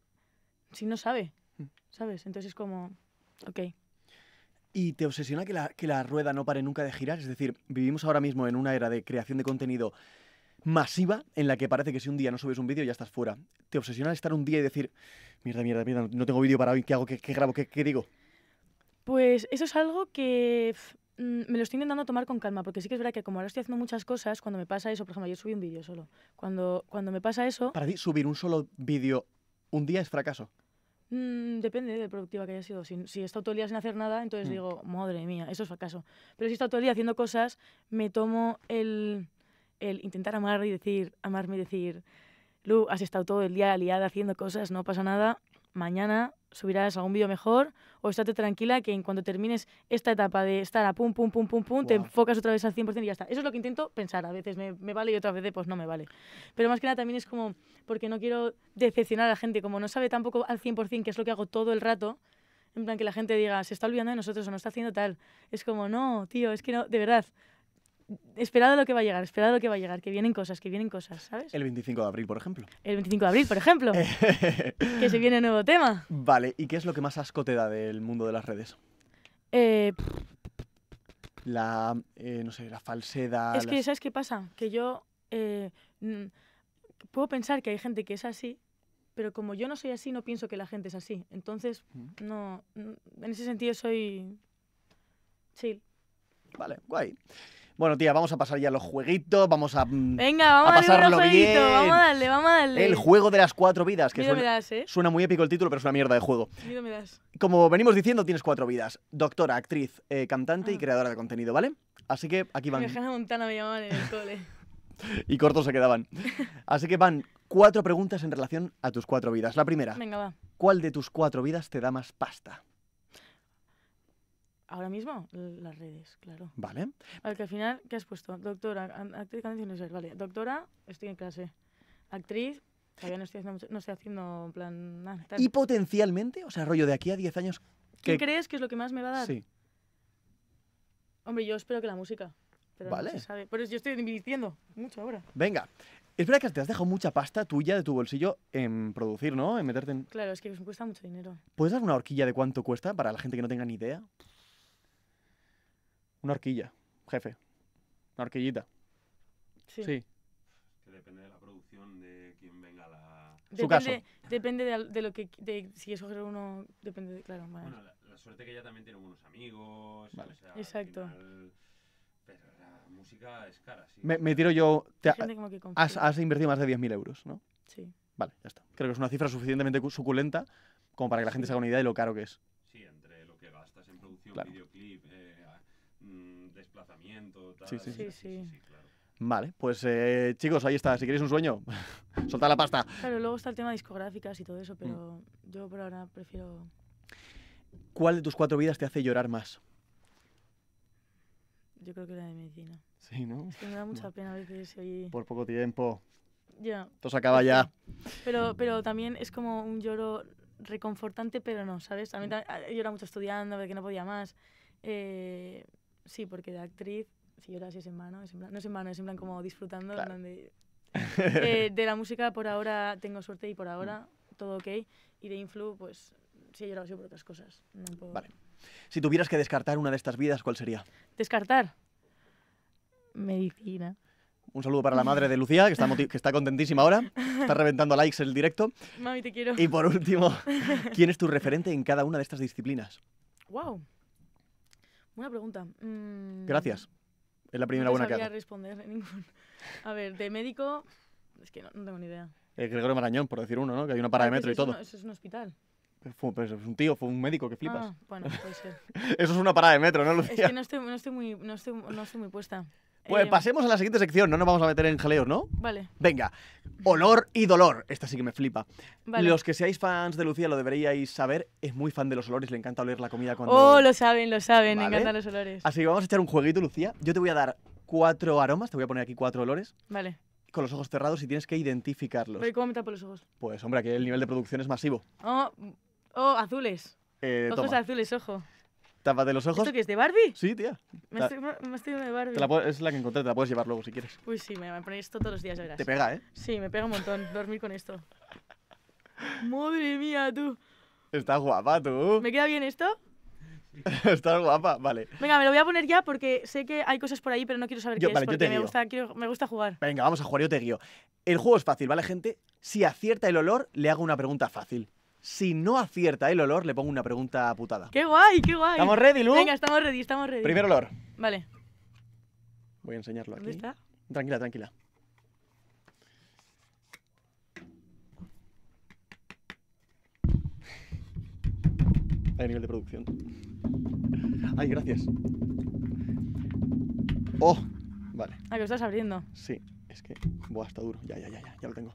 si no sabe, hmm. ¿sabes? Entonces es como, ok. ¿Y te obsesiona que la, que la rueda no pare nunca de girar? Es decir, vivimos ahora mismo en una era de creación de contenido masiva en la que parece que si un día no subes un vídeo ya estás fuera. ¿Te obsesiona estar un día y decir, mierda, mierda, mierda, no tengo vídeo para hoy, ¿qué hago? ¿Qué, grabo? ¿Qué, digo? Pues eso es algo que Mm, me lo estoy intentando tomar con calma, porque sí que es verdad que como ahora estoy haciendo muchas cosas, cuando me pasa eso, por ejemplo, yo subí un vídeo solo. Cuando, cuando me pasa eso... Para ti, subir un solo vídeo un día es fracaso. Mm, depende de productiva que haya sido. Si, si, he estado todo el día sin hacer nada, entonces mm. digo, madre mía, eso es fracaso. Pero si he estado todo el día haciendo cosas, me tomo el, el intentar amar y decir, amarme y decir, Lu, has estado todo el día liada haciendo cosas, no pasa nada, mañana subirás algún vídeo mejor o estate tranquila que en cuanto termines esta etapa de estar a pum, pum, pum, pum, pum, te enfocas otra vez al 100% y ya está. Eso es lo que intento pensar. A veces me, vale y otras veces pues no me vale. Pero más que nada también es como, porque no quiero decepcionar a la gente, como no sabe tampoco al 100% qué es lo que hago todo el rato, en plan que la gente diga, se está olvidando de nosotros o no está haciendo tal. Es como, no, tío, es que no, de verdad esperado lo que va a llegar, esperado lo que va a llegar, que vienen cosas, que vienen cosas, ¿sabes? El 25 de abril, por ejemplo. El 25 de abril, por ejemplo. que se viene nuevo tema. Vale, ¿y qué es lo que más asco te da del mundo de las redes? Eh... La, eh, no sé, la falsedad... Es que, ¿sabes qué pasa? Que yo eh, mm, puedo pensar que hay gente que es así, pero como yo no soy así, no pienso que la gente es así. Entonces, mm. no, mm, en ese sentido soy chill. Vale, guay. Bueno, tía, vamos a pasar ya los jueguitos, vamos a, mm, Venga, vamos a pasarlo a bien. Vamos a darle, vamos a darle. El juego de las cuatro vidas, que suena, suena, muy épico el título, pero es una mierda de juego. Como venimos diciendo, tienes cuatro vidas. Doctora, actriz, eh, cantante y ah. creadora de contenido, ¿vale? Así que aquí van. en el cole. y cortos se quedaban. Así que van cuatro preguntas en relación a tus cuatro vidas. La primera. Venga, va. ¿Cuál de tus cuatro vidas te da más pasta? Ahora mismo, las redes, claro. Vale. Al que al final, ¿qué has puesto? Doctora, actriz, canción Vale, doctora, estoy en clase. Actriz, todavía no estoy haciendo, no estoy haciendo plan nada. Y potencialmente, o sea, rollo de aquí a 10 años. ¿Qué crees que es lo que más me va a dar? Sí. Hombre, yo espero que la música. Pero vale. No se sabe. Por yo estoy invirtiendo mucho ahora. Venga. Es verdad que te has dejado mucha pasta tuya de tu bolsillo en producir, ¿no? En meterte en. Claro, es que me cuesta mucho dinero. ¿Puedes dar una horquilla de cuánto cuesta para la gente que no tenga ni idea? Una horquilla, jefe. Una horquillita. Sí. depende de la producción de quien venga a la. Su caso. Depende de, lo que. De, si es ojero uno. Depende de. Claro, Bueno, la, suerte que ella también tiene unos amigos. Exacto. pero la música es cara, sí. Me, tiro yo. has, invertido más de 10.000 euros, ¿no? Sí. Vale, ya está. Creo que es una cifra suficientemente suculenta como para que la gente se haga una idea de lo caro que es. Sí, entre lo que gastas en producción, videoclip, eh, Sí, sí, sí. sí, claro. Vale, pues eh, chicos, ahí está. Si queréis un sueño, soltad la pasta. Claro, luego está el tema de discográficas y todo eso, pero mm. yo por ahora prefiero. ¿Cuál de tus cuatro vidas te hace llorar más? Yo creo que la de medicina. Sí, ¿no? Es que me da mucha pena a veces. Por poco tiempo. Ya. se acaba ya. Pero, pero también es como un lloro reconfortante, pero no, ¿sabes? Mm. también, ah, lloraba mucho estudiando, porque no podía más. Eh, Sí, porque de actriz, si lloras es en mano, es en no es en mano, es en plan como disfrutando. Eh, de, la música por ahora tengo suerte y por ahora mm. todo ok. Y de influ, pues sí he llorado por otras cosas. Vale. Si tuvieras que descartar una de estas vidas, ¿cuál sería? Descartar. Medicina. Un saludo para la madre de Lucía, que está, que está contentísima ahora. Está reventando likes el directo. Mami, te quiero. Y por último, ¿quién es tu referente en cada una de estas disciplinas? ¡Wow! Una pregunta. Mm, Gracias. Es la primera buena que hago. responder en ningún. A ver, de médico, es que no, tengo ni idea. El eh, Gregorio Marañón, por decir uno, ¿no? Que hay una parada de metro y todo. eso es un hospital. Eh, fue, pues, un tío, fue un médico, que flipas. Ah, bueno, puede ser. eso es una parada de metro, ¿no, Lucía? Es que no estoy muy puesta. Pues pasemos a la siguiente sección, no nos vamos a meter en jaleos, ¿no? Vale. Venga, olor y dolor. Esta sí que me flipa. Los que seáis fans de Lucía lo deberíais saber, es muy fan de los olores, le encanta oler la comida cuando... Oh, lo saben, lo saben, le encantan los olores. Así que vamos a echar un jueguito, Lucía. Yo te voy a dar cuatro aromas, te voy a poner aquí cuatro olores. Vale. Con los ojos cerrados y tienes que identificarlos. ¿Pero cómo me tapo los ojos? Pues hombre, aquí el nivel de producción es masivo. Oh, oh azules. Eh, ojos azules, ojo de los ojos. ¿Esto qué es de Barbie? Sí, tía. Me estoy, me de Barbie. es la que encontré, te la puedes llevar luego si quieres. Uy, sí, me voy a poner esto todos los días, de verás. Te pega, ¿eh? Sí, me pega un montón dormir con esto. Madre mía, tú. Estás guapa, tú. ¿Me queda bien esto? Estás guapa, vale. Venga, me lo voy a poner ya porque sé que hay cosas por ahí, pero no quiero saber qué es porque me gusta, me gusta jugar. Venga, vamos a jugar, yo te guío. El juego es fácil, ¿vale, gente? Si acierta el olor, le hago una pregunta fácil. Si no acierta el olor, le pongo una pregunta putada. ¡Qué guay, qué guay! ¿Estamos ready, Lu? Venga, estamos ready, estamos ready. Primer olor. Vale. Voy a enseñarlo aquí. ¿Dónde está? Tranquila, tranquila. Hay nivel de producción. Ay, gracias. Oh, vale. Ah, que lo estás abriendo. Sí, es que. Buah, está duro. Ya, ya, ya, ya, ya lo tengo.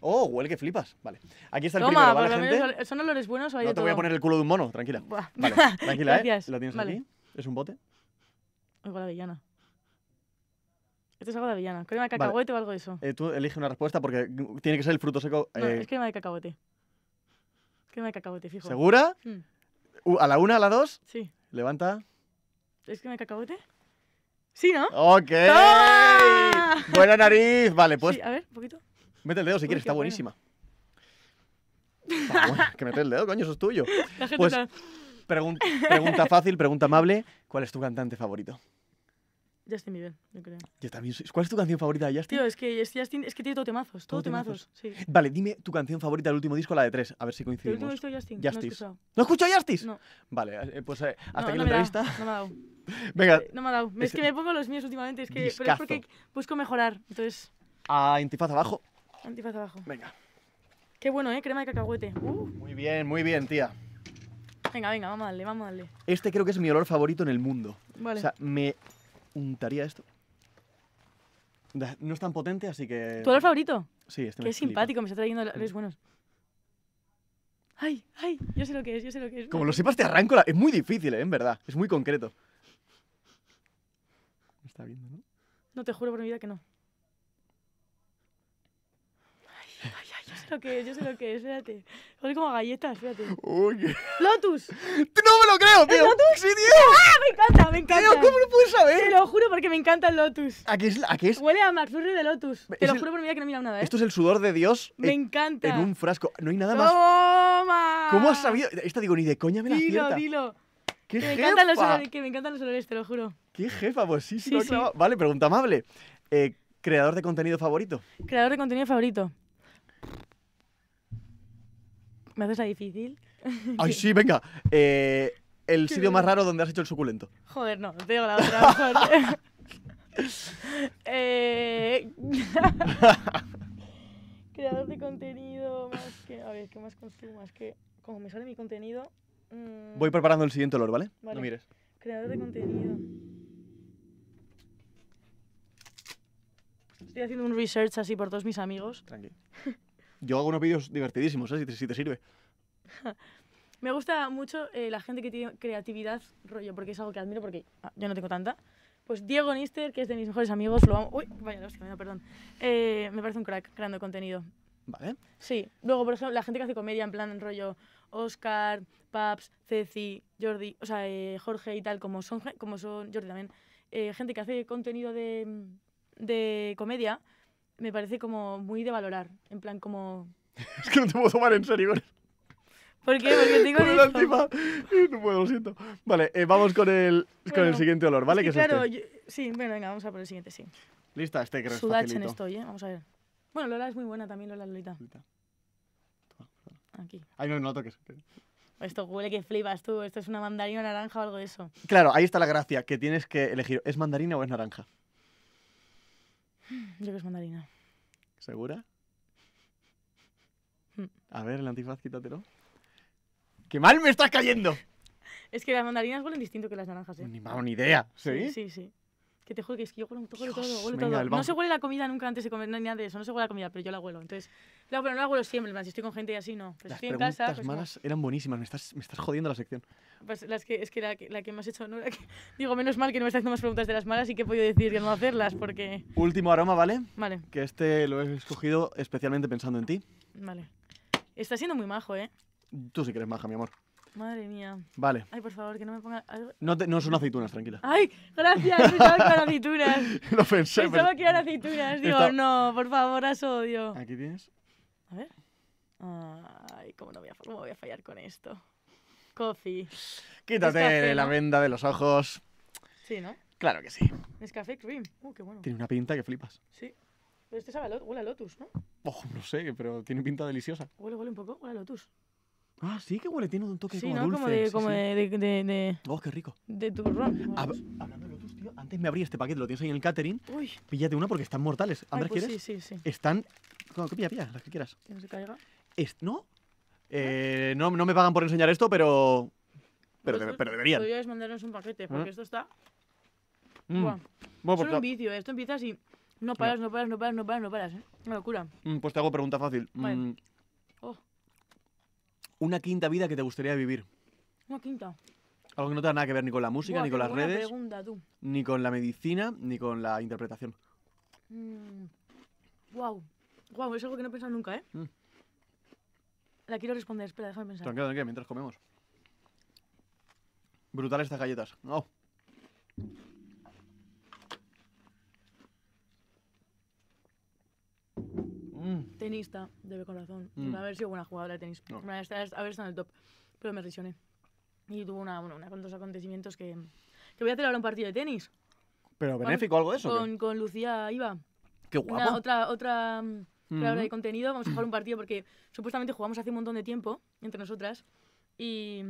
Oh, huele que flipas. Vale. Aquí está el primero, ¿vale, lo gente? ¿son olores buenos o hay No te voy a poner el culo de un mono, tranquila. Vale, tranquila, ¿eh? Lo tienes aquí. ¿Es un bote? Algo de avellana. Esto es algo de avellana. Crema de cacahuete o algo de eso. Eh, tú elige una respuesta porque tiene que ser el fruto seco. No, eh, es crema de cacahuete. Crema de cacahuete, fijo. ¿Segura? Mm. Uh, ¿A la una, a la dos? sí. Levanta. ¿Es crema de cacahuete? Sí, ¿no? ¡Ok! Buena nariz. Vale, pues Sí, a ver, un poquito. Mete el dedo si quieres, está buenísima. Ah, que mete el dedo, coño, eso es tuyo. pues, pregunta fácil, pregunta amable. ¿Cuál es tu cantante favorito? Justin Bieber, yo creo. ¿Cuál es tu canción favorita de Justin? Tío, es que Justin, es que tiene todo temazos, todo, temazos. Sí. Vale, dime tu canción favorita del último disco, la de tres, a ver si coincidimos. Justin, no he escuchado. ¿No escucho Justin? No. Vale, eh, eh, pues eh, hasta que aquí la entrevista. no me ha dado. Venga. no me ha dado. Es, que me pongo los míos últimamente, es que pero es porque busco mejorar, entonces... A Intifaz abajo. Antifaz abajo. Venga. Qué bueno, ¿eh? Crema de cacahuete. Uh. Muy bien, muy bien, tía. Venga, venga, vamos a darle, vamos a darle. Este creo que es mi olor favorito en el mundo. Vale. O sea, me untaría esto. No es tan potente, así que... ¿Tu olor favorito? Sí, este Qué simpático, me está trayendo los buenos. ¡Ay, ay! Yo sé lo que es, yo sé lo que es. Como lo sepas, te arranco la... Es muy difícil, ¿eh? En verdad. Es muy concreto. Me está viendo, ¿no? No, te juro por mi vida que no. lo que yo sé lo que es, espérate. Joder, como galletas, espérate. ¡Lotus! ¡No me lo creo, tío! ¿Lotus? ¡Sí, tío! ¡Ah! Me encanta, me encanta. ¿cómo lo puedes saber? Te lo juro porque me encanta el Lotus. ¿A qué es? es? Huele a McFlurry de Lotus. Te lo juro por mi vida que no mira nada, nada ¿eh? Esto es el sudor de Dios. Me en, encanta. En un frasco. No hay nada más. ¡Toma! ¿Cómo has sabido? Esta digo, ni de coña me la Dilo, dilo. ¡Qué que jefa! Me encantan los olores, que me encantan los te lo juro. ¡Qué jefa! Pues sí, sí, Vale, pregunta amable. Eh, ¿Creador de contenido favorito? Creador de contenido favorito. ¿Me haces la difícil? Ay, sí, venga. Eh, el sitio más raro donde has hecho el suculento. Joder, no, te digo la otra parte eh... Creador de contenido más que. A ver, ¿qué más consumo? Es que como me sale mi contenido. Mm, Voy preparando el siguiente olor, ¿vale? ¿vale? No mires. Creador de contenido. Estoy haciendo un research así por todos mis amigos. Tranquilo yo hago unos vídeos divertidísimos, ¿eh? si, te, sirve. Me gusta mucho eh, la gente que tiene creatividad rollo, porque es algo que admiro, porque ah, yo no tengo tanta. Pues Diego Nister, que es de mis mejores amigos, lo amo. Uy, vaya, no, perdón. Eh, me parece un crack creando contenido. Vale. Sí. Luego, por ejemplo, la gente que hace comedia, en plan rollo Oscar, Paps, Ceci, Jordi, o sea, eh, Jorge y tal, como son, como son Jordi también. gente que hace contenido de, de comedia, me parece como muy de valorar. En plan, como. es que no te puedo tomar en serio. ¿Por qué? Porque tengo Por eh, No puedo, lo siento. Vale, eh, vamos con el, con el siguiente olor, ¿vale? que este. claro, sí, bueno, venga, vamos a por el siguiente, sí. Lista, este creo que en estoy, ¿eh? Vamos a ver. Bueno, Lola es muy buena también, Lola Lolita. Lolita. Aquí. Ay, no, no toques. Esto huele que flipas tú. Esto es una mandarina naranja o algo de eso. Claro, ahí está la gracia, que tienes que elegir, ¿es mandarina o es naranja? Mm, yo creo que es mandarina. ¿Segura? Mm. A ver, el antifaz, quítatelo. ¡Qué mal me estás cayendo! Es que las mandarinas huelen distinto que las naranjas, ¿eh? Ni ni idea. ¿Sí? sí. sí. Que te juro que es que yo huelo todo, todo, huelo todo. No se huele la comida nunca antes de comer, no, ni nada de eso, no se huele la comida, pero yo la huelo. Entonces, claro, pero no la huelo siempre, man, si estoy con gente y así, no. Pero estoy en casa. Las pues malas eran buenísimas, me estás, me estás jodiendo la sección. Pues que, es que la, que más he hecho, digo, menos mal que no me estás haciendo más preguntas de las malas y que he podido decir que no hacerlas, porque. Último aroma, ¿vale? Vale. Que este lo he escogido especialmente pensando en ti. Vale. Está siendo muy majo, ¿eh? Tú sí que eres maja, mi amor. Madre mía. Vale. Ay, por favor, que no me ponga algo. No, no son aceitunas, tranquila. Ay, gracias, no son aceitunas. Lo pensé. Pensaba pero... que eran aceitunas. Digo, no, por favor, asodio. odio. Aquí tienes. A ver. Ay, cómo no voy a, voy a fallar con esto. Coffee. Quítate la venda de los ojos. Sí, ¿no? Claro que sí. Es café cream. Uh, qué bueno. Tiene una pinta que flipas. Sí. Pero este sabe huele a Lotus, ¿no? Oh, no sé, pero tiene pinta deliciosa. Huele, huele un poco, huele a Lotus. Ah, sí, qué huele, tiene un toque sí, como ¿no? dulce. Como de, como De, de, de, Oh, qué rico. De turrón. hablando de lotus, tío, antes me abrí este paquete, lo tienes ahí en el catering. Uy. Píllate una porque están mortales. ¿Andrés pues quieres? Sí, sí, sí. Están... ¿Qué pilla, pilla? Las que quieras. Que no se caiga. ¿No? Eh, no, no me pagan por enseñar esto, pero... Pero, pues pero deberían. Podrías mandarnos un paquete, porque mm. esto está... Mm. Buah. Bueno, es pues un vicio, ¿eh? esto empieza así... No paras, no paras, no paras, no paras, no paras, ¿eh? Una locura. Mm, pues te hago pregunta fácil. Vale. Mm. Oh. Una quinta vida que te gustaría vivir. Una quinta. Algo que no tenga nada que ver ni con la música, ni con las redes, ni con la medicina, ni con la interpretación. Wow. Mm. Wow, es algo que no he pensado nunca, ¿eh? Mm. La quiero responder, espera, déjame pensar. Tranquilo, tranquilo, mientras comemos. Brutales estas galletas. No. Oh. Mm. Tenista, de corazón. Mm. a Haber sido buena jugadora de tenis. a Haber estado en el top. Pero me lesioné. Y tuvo una, bueno, una, dos acontecimientos que, que voy a hacer ahora un partido de tenis. ¿Pero benéfico algo de eso? Con, con Lucía Iba. ¡Qué guapo! otra otra mm, de contenido. Vamos a jugar un partido porque supuestamente jugamos hace un montón de tiempo entre nosotras. Y,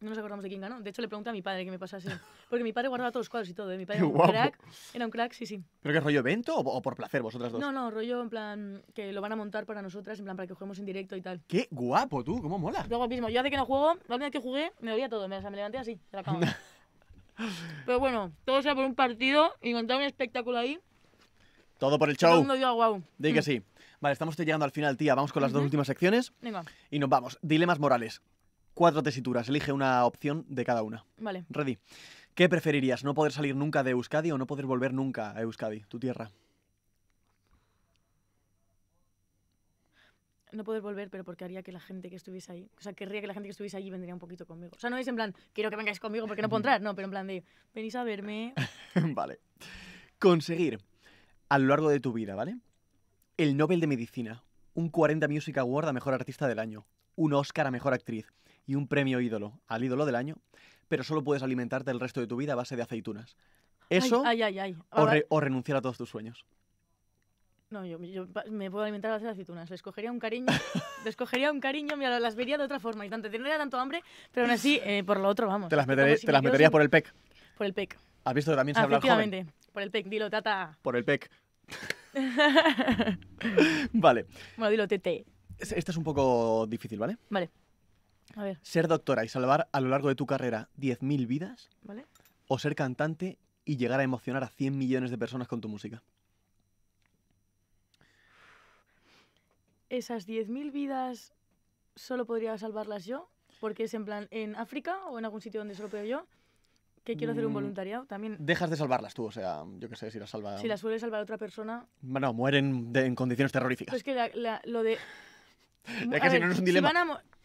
no nos acordamos de quién ganó. De hecho, le pregunté a mi padre qué me pasase. Porque mi padre guardaba todos los cuadros y todo. ¿eh? Mi padre era un pues. crack. Era un crack, sí, sí. ¿Pero qué rollo evento o, por placer vosotras dos? No, no, rollo en plan que lo van a montar para nosotras, en plan para que juguemos en directo y tal. Qué guapo tú, cómo mola. Luego mismo Yo hace que no juego, la última vez que jugué me dolía todo. Me, levanté así, de la cama. Pero bueno, todo sea por un partido y montar un espectáculo ahí. Todo por el show. Todo dio guau. Di que sí. Vale, estamos llegando al final, tía. Vamos con las dos últimas secciones Venga. y nos vamos. Dilemas morales cuatro tesituras. Elige una opción de cada una. Vale. Ready. ¿Qué preferirías? ¿No poder salir nunca de Euskadi o no poder volver nunca a Euskadi, tu tierra? no poder volver, pero porque haría que la gente que estuviese ahí, o sea, querría que la gente que estuviese ahí vendría un poquito conmigo. O sea, no es en plan, quiero que vengáis conmigo porque no puedo entrar, no, pero en plan de, venís a verme. vale. Conseguir a lo largo de tu vida, ¿vale? El Nobel de Medicina, un 40 Music Award a Mejor Artista del Año, un Oscar a Mejor Actriz, y un premio ídolo al ídolo del año, pero solo puedes alimentarte el resto de tu vida a base de aceitunas. Eso ay, ay, ay, o, renunciar a todos tus sueños. No, yo, me puedo alimentar a base de aceitunas. Les cogería un cariño, les cogería un cariño, las vería de otra forma. Y tanto tendría tanto hambre, pero aún así, eh, por lo otro, vamos. Te las, meteré, meterías por el PEC. Por el PEC. ¿Has visto que también se ah, habla joven? Por el PEC, dilo, tata. Por el PEC. vale. Bueno, dilo, tete. Esta es un poco difícil, ¿vale? Vale. Ser doctora y salvar a lo largo de tu carrera 10.000 vidas. ¿Vale? O ser cantante y llegar a emocionar a 100 millones de personas con tu música. Esas 10.000 vidas solo podría salvarlas yo, porque es en plan en África o en algún sitio donde solo puedo yo. Que quiero hacer un mm. voluntariado también. Dejas de salvarlas tú, o sea, yo qué sé, si las salva. Si las suele salvar otra persona. Bueno, mueren en condiciones terroríficas. Pues que lo de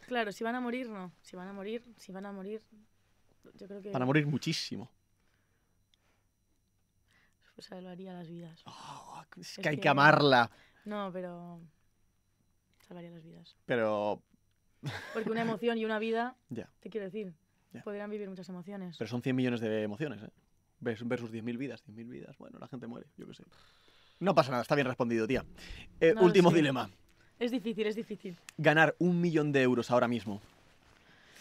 claro, si van a morir, no. Si van a morir, si van a morir, yo creo que... Van a morir muchísimo. Pues salvaría las vidas. Ah, que hay que amarla. No, pero... Salvaría las vidas. Pero... Porque una emoción y una vida, ya te quiero decir, podrían vivir muchas emociones. Pero son 100 millones de emociones, ¿eh? Versus 10.000 vidas, 10.000 vidas. Bueno, la gente muere, yo qué sé. No pasa nada, está bien respondido, tía. Eh, último dilema. Es difícil, es difícil. Ganar un millón de euros ahora mismo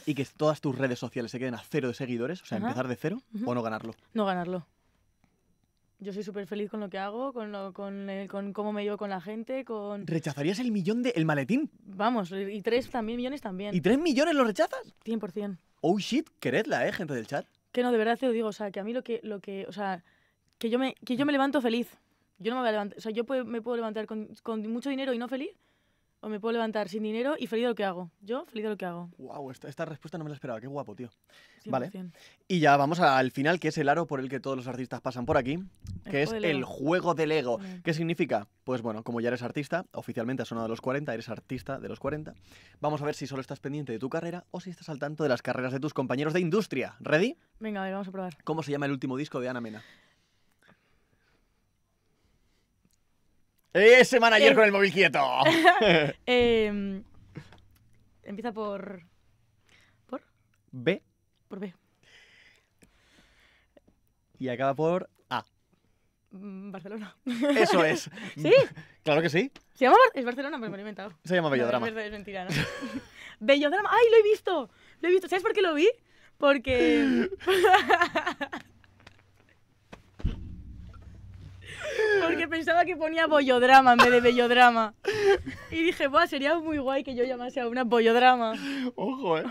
y que todas tus redes sociales se queden a cero de seguidores, o sea, empezar de cero o no ganarlo. No ganarlo. Yo soy súper feliz con lo que hago, con, lo, con, con, cómo me llevo con la gente, con... ¿Rechazarías el millón de... el maletín? Vamos, y tres también, millones también. ¿Y tres millones lo rechazas? 100%. Oh, shit, queredla, ¿eh, gente del chat? Que no, de verdad te lo digo, o sea, que a mí lo que... Lo que o sea, que yo, me, que yo me levanto feliz. Yo no me voy a levantar... O sea, yo me puedo levantar con mucho dinero y no feliz, o me puedo levantar sin dinero y feliz de lo que hago. Yo feliz de lo que hago. Wow, esta, respuesta no me la esperaba. Qué guapo, tío. Vale. Y ya vamos al final, que es el aro por el que todos los artistas pasan por aquí, que es el juego del ego. ¿Qué significa? Pues bueno, como ya eres artista, oficialmente has sonado de los 40, eres artista de los 40. Vamos a ver si solo estás pendiente de tu carrera o si estás al tanto de las carreras de tus compañeros de industria. ¿Ready? Venga, a ver, vamos a probar. ¿Cómo se llama el último disco de Ana Mena? Ese manager em. con el móvil quieto. Em, empieza por. ¿Por? B. Por B. Y acaba por A. Mm, Barcelona. Eso es. ¿Sí? Claro que sí. Se llama es Barcelona, pues me lo he inventado. Se llama Bellodrama. es mentira, ¿no? Bellodrama. ¡Ay, lo he visto! Lo he visto. ¿Sabes por qué lo vi? Porque. Porque pensaba que ponía bollodrama en vez de bellodrama. Y dije, sería muy guay que yo llamase a una bollodrama. Ojo, ¿eh?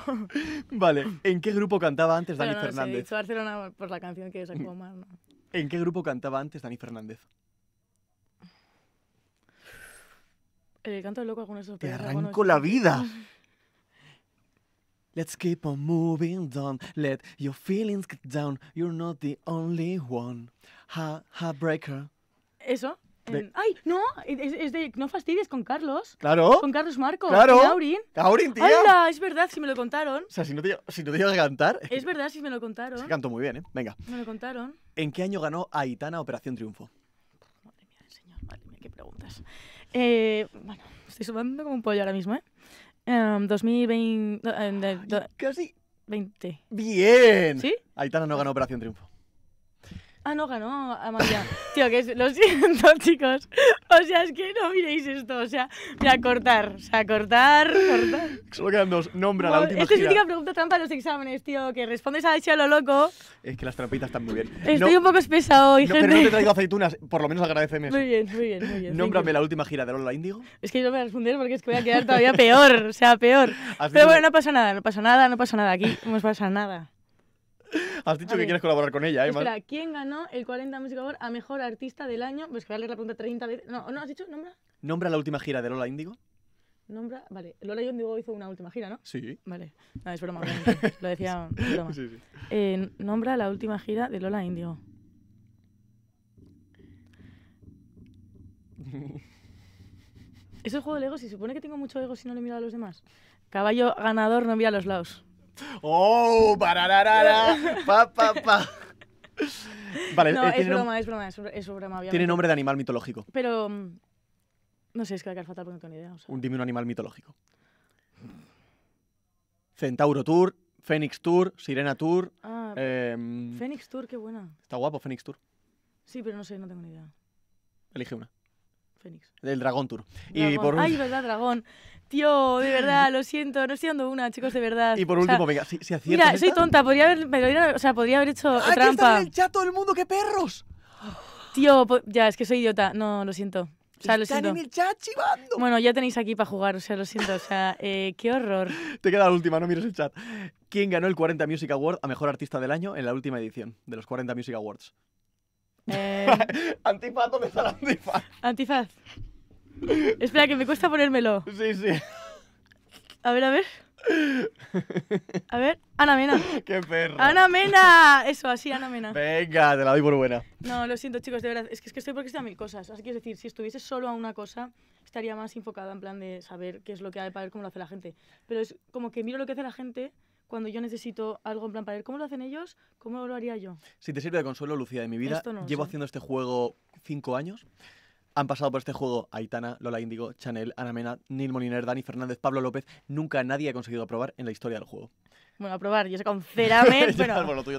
Vale, ¿en qué grupo cantaba antes Dani Fernández? se he dicho Barcelona por la canción que sacó ¿En qué grupo cantaba antes Dani Fernández? Eh, el canto loco algunos esos Te arranco la vida. Let's keep on moving on. Let your feelings get down. You're not the only one. Ha, ha, breaker. Eso. Ay, no, es, de No fastidies con Carlos. Claro. Con Carlos Marco. Claro. Y Laurin. tío. Hola, es verdad, si me lo contaron. O sea, si no te, si no a cantar. Es, verdad, si me lo contaron. Se cantó muy bien, ¿eh? Venga. Me lo contaron. ¿En qué año ganó Aitana Operación Triunfo? Madre mía, señor, madre mía, qué preguntas. Eh, bueno, estoy sudando como un pollo ahora mismo, ¿eh? 2020. Em, casi. 20. Bien. ¿Sí? Aitana no ganó Operación Triunfo. Ah, no, ganó Amalia. Tío, que lo siento, chicos. O sea, es que no miréis esto. O sea, mira, cortar. O sea, cortar, cortar. Solo quedan dos. Nombra la última. Esta es única pregunta trampa de los exámenes, tío. Que respondes a a lo loco. Es que las trampitas están muy bien. Estoy un poco espesa hoy, gente. Pero no te traigo aceitunas. Por lo menos agradeceme eso. Muy bien, muy bien, muy bien. Nómbrame la última gira de Lola Índigo. Es que yo no voy a responder porque es que voy a quedar todavía peor. O sea, peor. Pero bueno, no pasa nada, no pasa nada, no pasa nada. Aquí no pasa nada. Has dicho que quieres colaborar con ella, ¿eh? Espera, ¿quién ganó el 40 Music Award a mejor artista del año? Pues que voy a leer la pregunta 30 veces. No, ¿no has dicho? ¿Nombra? ¿Nombra la última gira de Lola Índigo? Nombra, vale. Lola Índigo hizo una última gira, ¿no? Sí. Vale. Nada es broma. lo decía eh, nombra la última gira de Lola Índigo. Eso es juego del ego. Si supone que tengo mucho ego si no le miro a los demás. Caballo ganador no mira a los lados. ¡Oh! Pararara, ¡Pa, Vale, eh, es, broma, es broma, es broma, es Tiene nombre de animal mitológico. Pero. Mm, no sé, es que va a quedar fatal porque no tengo ni idea. Un, dime un animal mitológico. Centauro Tour, Fénix Tour, Sirena Tour. Ah, em, Fénix Tour, qué buena. Está guapo Fénix Tour. Sí, pero no sé, no tengo ni idea. Elige una. Fénix. Del Dragón Tour. Y por... Ay, verdad, Dragón. Tío, de verdad, lo siento, no estoy dando una, chicos, de verdad. Y por último, venga, si, Mira, soy tonta, podría haber, o sea, podría haber hecho ah, trampa. Que en el chat todo el mundo, qué perros! Tío, ya, es que soy idiota. No, lo siento. O sea, lo Están en el chat chivando. Bueno, ya tenéis aquí para jugar, o sea, lo siento. O sea, eh, qué horror. Te queda la última, no mires el chat. ¿Quién ganó el 40 Music Award a Mejor Artista del Año en la última edición de los 40 Music Awards? Eh, antifaz, ¿dónde está el antifaz? Antifaz. Espera, que me cuesta ponérmelo. Sí, sí. A ver, a ver. A ver, Ana Mena. Qué perro. Ana Mena. Eso, así, Ana Mena. Venga, te la doy por buena. No, lo siento, chicos, de verdad. Es que, es que estoy porque estoy a mil cosas. Así que es decir, si estuviese solo a una cosa, estaría más enfocada en plan de saber qué es lo que hay para ver cómo lo hace la gente. Pero es como que miro lo que hace la gente cuando yo necesito algo en plan para él cómo lo hacen ellos, cómo lo haría yo. Si te sirve de consuelo, Lucía, de mi vida, llevo haciendo este juego cinco años. Han pasado por este juego Aitana, Lola Índigo, Chanel, Ana Mena, Neil Moliner, Dani Fernández, Pablo López. Nunca nadie ha conseguido aprobar en la historia del juego. Bueno, aprobar, yo sé con cero,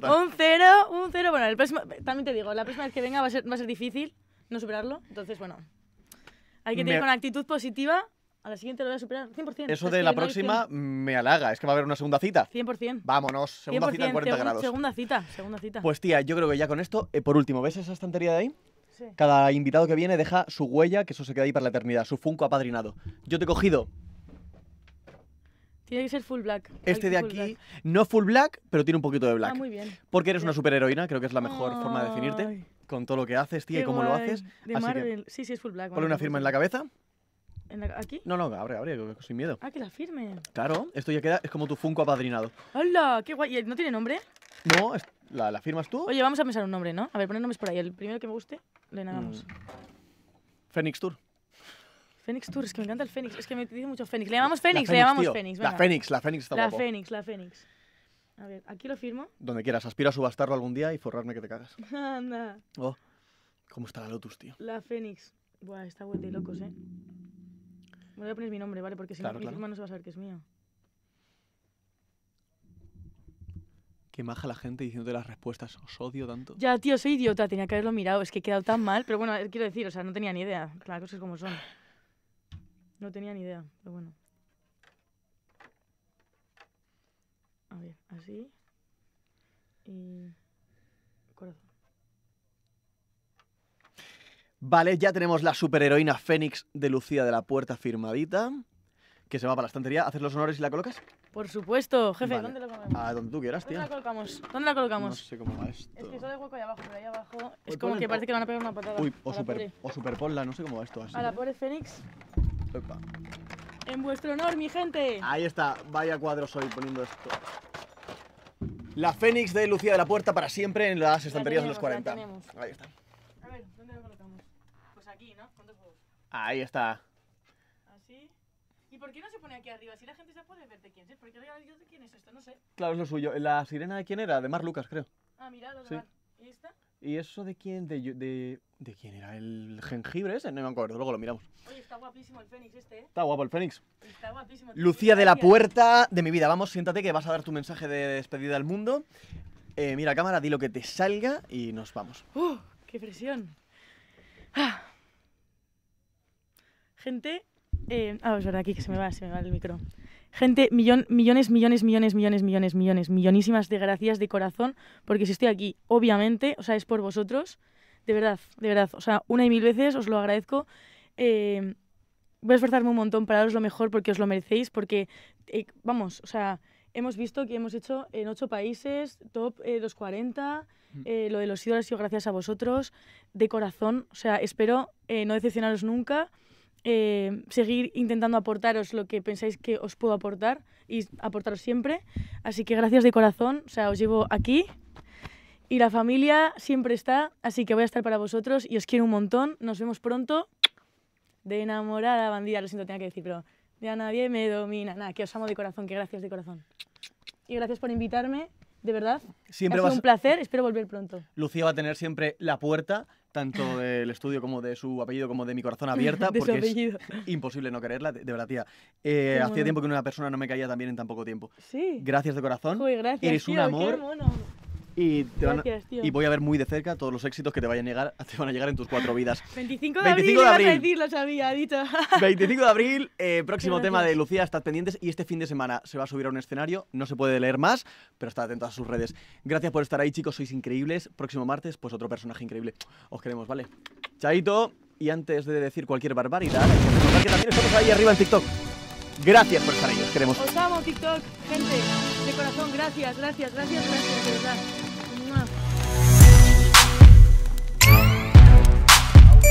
un cero, un cero. Bueno, también te digo, la próxima vez que venga va a ser, va a difícil no superarlo. Entonces, bueno, hay que tener una actitud positiva a la siguiente lo voy a superar, 100%. Eso de la próxima me halaga, es que va a haber una segunda cita. 100%. Vámonos, segunda cita en 40 grados. Segunda cita, segunda cita. Pues tía, yo creo que ya con esto, eh, por último, ¿ves esa estantería de ahí? Sí. Cada invitado que viene deja su huella, que eso se queda ahí para la eternidad, su Funko apadrinado. Yo te he cogido. Tiene que ser full black. Este de aquí, no full black, pero tiene un poquito de black. Ah, muy bien. Porque eres una una superheroína, creo que es la mejor forma de definirte. Con todo lo que haces, tía, y cómo lo haces. De Marvel. sí, sí, es full black. Ponle una firma en la cabeza. ¿Aquí? No, no, abre, abre, sin miedo. Ah, que la firme. Claro, esto ya queda, es como tu Funko apadrinado. ¡Hala! ¡Qué guay! ¿Y ¿No tiene nombre? No, la, la, firmas tú? Oye, vamos a pensar un nombre, ¿no? A ver, poner nombres por ahí. El primero que me guste, le nadamos. Mm. Fénix Tour. Fénix Tour, es que me encanta el Fénix. Es que me dice mucho Fénix. Le llamamos Fénix, le llamamos Fénix. La Fénix, la Fénix está La Fénix, la Fénix. A ver, aquí lo firmo. Donde quieras, aspiro a subastarlo algún día y forrarme que te cagas. Anda. Oh, ¿cómo está la Lotus, tío? La Fénix. Buah, está vuelta de locos, ¿eh? voy a poner mi nombre, ¿vale? Porque si no, mi firma no se va a saber que es mía. Qué maja la gente diciéndote las respuestas. Os odio tanto. Ya, tío, soy idiota. Tenía que haberlo mirado. Es que he quedado tan mal. Pero bueno, eh, quiero decir, o sea, no tenía ni idea. Las cosas como son. No tenía ni idea, pero bueno. A ver, así. Y... Vale, ya tenemos la superheroína Fénix de Lucía de la Puerta firmadita, que se va para la estantería. ¿Haces los honores y la colocas? Por supuesto, jefe. ¿Dónde la colocamos? Ah, donde tú quieras, tío. ¿Dónde la colocamos? ¿Dónde la colocamos? No sé cómo va esto. Es que solo de hueco ahí abajo, pero ahí abajo es como que parece que van a pegar una patada. Uy, o, super, o superponla, no sé cómo va esto. Así. A la ¿eh? pobre Fénix. Opa. En vuestro honor, mi gente. Ahí está, vaya cuadros soy poniendo esto. La Fénix de Lucía de la Puerta para siempre en las estanterías de los 40. ahí está. A ver, ¿dónde aquí, ¿no? Ahí está. Así. ¿Ah, ¿Y por qué no se pone aquí arriba? Si la gente se puede ver de quién es. ¿Por qué de quién es esto? No sé. Claro, es lo suyo. ¿La sirena de quién era? De Mar Lucas, creo. Ah, mira, lo de Mar. ¿Y esta? ¿Y eso de quién? De, quién era? ¿El jengibre ese? No me acuerdo, luego lo miramos. Oye, está guapísimo el Fénix este, ¿eh? Está guapo el Fénix. Está guapísimo. Lucía de la Puerta de mi vida. Vamos, siéntate que vas a dar tu mensaje de despedida al mundo. Eh, mira, cámara, di lo que te salga y nos vamos. ¡Uh! ¡Qué presión! ¡Ah! Gente. Eh, ah, es verdad, aquí que se me va, se me va el micro. Gente, millones, millones, millones, millones, millones, millones, millonísimas de gracias de corazón, porque si estoy aquí, obviamente, o sea, es por vosotros. De verdad, de verdad. O sea, una y mil veces os lo agradezco. Eh, voy a esforzarme un montón para daros lo mejor porque os lo merecéis, porque, eh, vamos, o sea, hemos visto que hemos hecho en ocho países, top 240, eh, mm. lo de los ídolos ha sido gracias a vosotros, de corazón, o sea, espero no decepcionaros nunca. Eh, seguir intentando aportaros lo que pensáis que os puedo aportar y aportaros siempre. Así que gracias de corazón, o sea, os llevo aquí. Y la familia siempre está, así que voy a estar para vosotros y os quiero un montón. Nos vemos pronto. De enamorada bandida, lo siento, tenía que decir, pero ya nadie me domina. Nada, que os amo de corazón, que gracias de corazón. Y gracias por invitarme de verdad. Siempre ha sido vas... un placer, espero volver pronto. Lucía va a tener siempre la puerta, tanto del estudio como de su apellido, como de mi corazón abierta, porque es imposible no quererla, de, verdad, tía. Eh, hacía tiempo que una persona no me caía tan bien en tan poco tiempo. Sí. Gracias de corazón. Uy, gracias, Eres un amor. Y, voy a ver muy de cerca todos los éxitos que te, vayan llegar, te van a llegar en tus cuatro vidas. 25 de abril, 25 de abril, próximo tema de Lucía, estad pendientes. Y este fin de semana se va a subir a un escenario, no se puede leer más, pero estad atentos a sus redes. Gracias por estar ahí, chicos, sois increíbles. Próximo martes, pues otro personaje increíble. Os queremos, ¿vale? Chaito, y antes de decir cualquier barbaridad, también estamos ahí arriba en TikTok. Gracias por estar ahí, os queremos. Os amo, TikTok, gente, de corazón, gracias, gracias, gracias, gracias, de verdad.